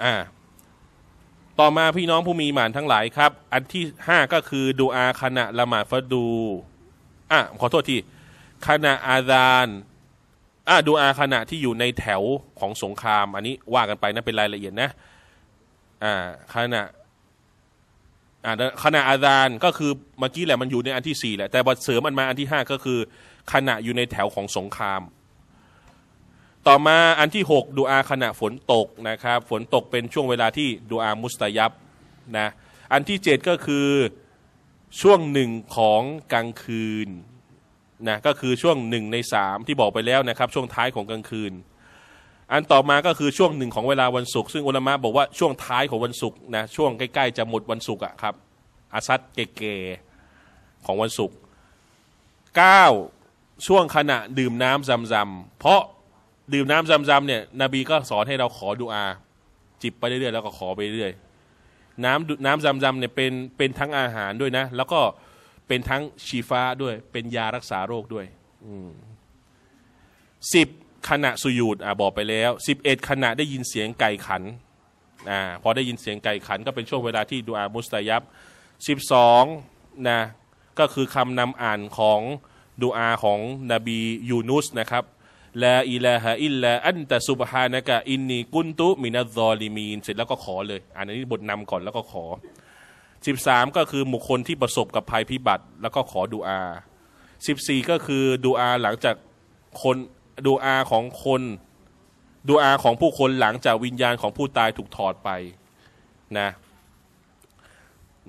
อ่าต่อมาพี่น้องผู้มีหมานทั้งหลายครับอันที่ห้า ก็คือ ดูอาขณะละหมาดฟัดูอ่ะขอโทษทีขณะอาดานอ่ะดูอาขณะที่อยู่ในแถวของสงคราม อันนี้ว่ากันไปนะเป็นรายละเอียดนะอ่าขณะขณะอาจารย์ก็คือเมื่อกี้แหละมันอยู่ในอันที่สี่แหละแต่บทเสริมมันมาอันที่ห้าก็คือขณะอยู่ในแถวของสงคราม ต่อมาอันที่หกดูอาขณะฝนตกนะครับฝนตกเป็นช่วงเวลาที่ดูอามุสตยับนะอันที่เจ็ดก็คือช่วงหนึ่งของกลางคืนนะก็คือช่วงหนึ่งในสามที่บอกไปแล้วนะครับ ช่วงท้ายของกลางคืนอันต่อมาก็คือช่วงหนึ่งของเวลาวันศุกร์ซึ่งอุลามะบอกว่าช่วงท้ายของวันศุกร์นะ ช่วงใกล้ๆจะหมดวันศุกร์อะครับอาซัดเกเกของวันศุกร์เก้าช่วงขณะ ดื่มน้ำซำซำเพราะดื่มน้ำซำซำเนี่ยนบีก็สอนให้เราขอดุอาจิบ ไปเรื่อยๆแล้วก็ขอไปเรื่อยน้ำน้ำซำซำเนี่ยเป็นเป็นทั้งอาหารด้วยนะแล้วก็เป็นทั้งชีฟ้าด้วยเป็นยารักษาโรคด้วยสิบขณะสุยูดอ่บอกไปแล้ว 11ขณะได้ยินเสียงไก่ขันอ่พอได้ยินเสียงไก่ขัน ก็เป็นช่วงเวลาที่ดูอามุสตายับ 12นะก็คือคำนำอ่านของดูอาของนบียูนุสนะครับลาอิลาฮะอิลลาอันตะซุบฮานะกะอินนีกุนตุมินาซอลิมีน เสร็จแล้วก็ขอเลย อันนี้บทนำก่อนแล้วก็ขอ 13 ก็คือบุคคลที่ประสบกับภัยพิบัติแล้วก็ขอดูอา 14 ก็คือดูอาหลังจากคนดูอาของคนดูอาของผู้คนหลังจากวิญญาณของผู้ตายถูกถอดไปนะ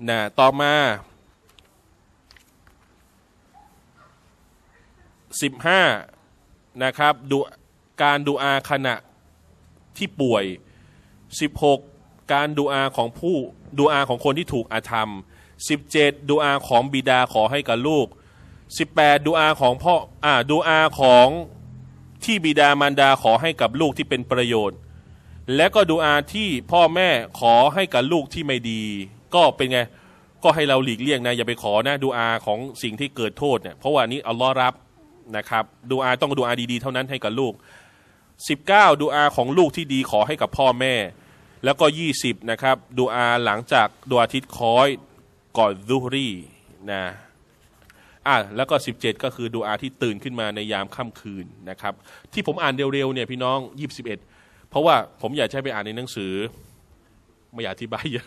นะ ต่อมาสิบห้านะครับดูการดูอาขณะที่ป่วย 16. การดูอาของผู้ดูอาของคนที่ถูกอาธรรม 17. ดูอาของบิดาขอให้กับลูก 18. ดูอาของพ่ออ่าดูอาของที่บิดามารดาขอให้กับลูกที่เป็นประโยชน์ และก็ดูอาที่พ่อแม่ขอให้กับลูกที่ไม่ดี ก็เป็นไงก็ให้เราหลีกเลี่ยงนะอย่าไปขอนะดูอาของสิ่งที่เกิดโทษเนี่ยเพราะว่านี้อัลลอฮ์รับนะครับดูอาต้องดูอาดีๆเท่านั้นให้กับลูก19ดูอาของลูกที่ดีขอให้กับพ่อแม่ แล้วก็ 20นะครับดูอาหลังจากดูอาทิตย์คอยก่อนซูฮรีนะอ่ะแล้วก็ 17 ก็คือดูอาที่ตื่นขึ้นมาในยามค่ำคืนนะครับ ที่ผมอ่านเร็วๆเนี่ยพี่น้อง 21 เพราะว่าผมอยากใช้ไปอ่านในหนังสือ ไม่อยากอธิบายเยอะ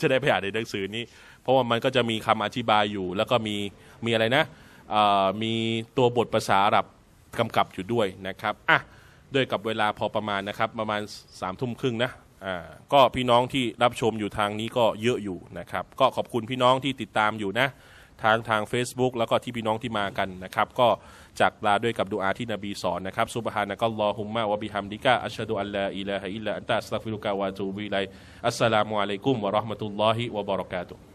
จะได้ไปอ่านในหนังสือนี้ เพราะว่ามันก็จะมีคำอธิบายอยู่ แล้วก็มีมีอะไรนะมีตัวบทภาษาอาหรับกำกับอยู่ด้วยนะครับอ่ะด้วยกับเวลาพอประมาณนะครับ ประมาณ3ามทุ่มครึ่งนะก็พี่น้องที่รับชมอยู่ทางนี้ก็เยอะอยู่นะครับ ก็ขอบคุณพี่น้องที่ติดตามอยู่นะทางทาง Facebook แล้วก็ที่พี่น้องที่มากันนะครับ ก็จากลาด้วยกับดูอาที่นบีสอนนะครับซุบฮานะกัลลอฮุมมะวะบิฮัมดิกะอัชฮะดุอัลลาอิลาฮะอิลลัลลอฮะอัสตัฟิรุกะวะตูบิไลอัสสลามุอะลัยกุมวะราะห์มะตุลลอฮิวะบะเราะกาตุฮ์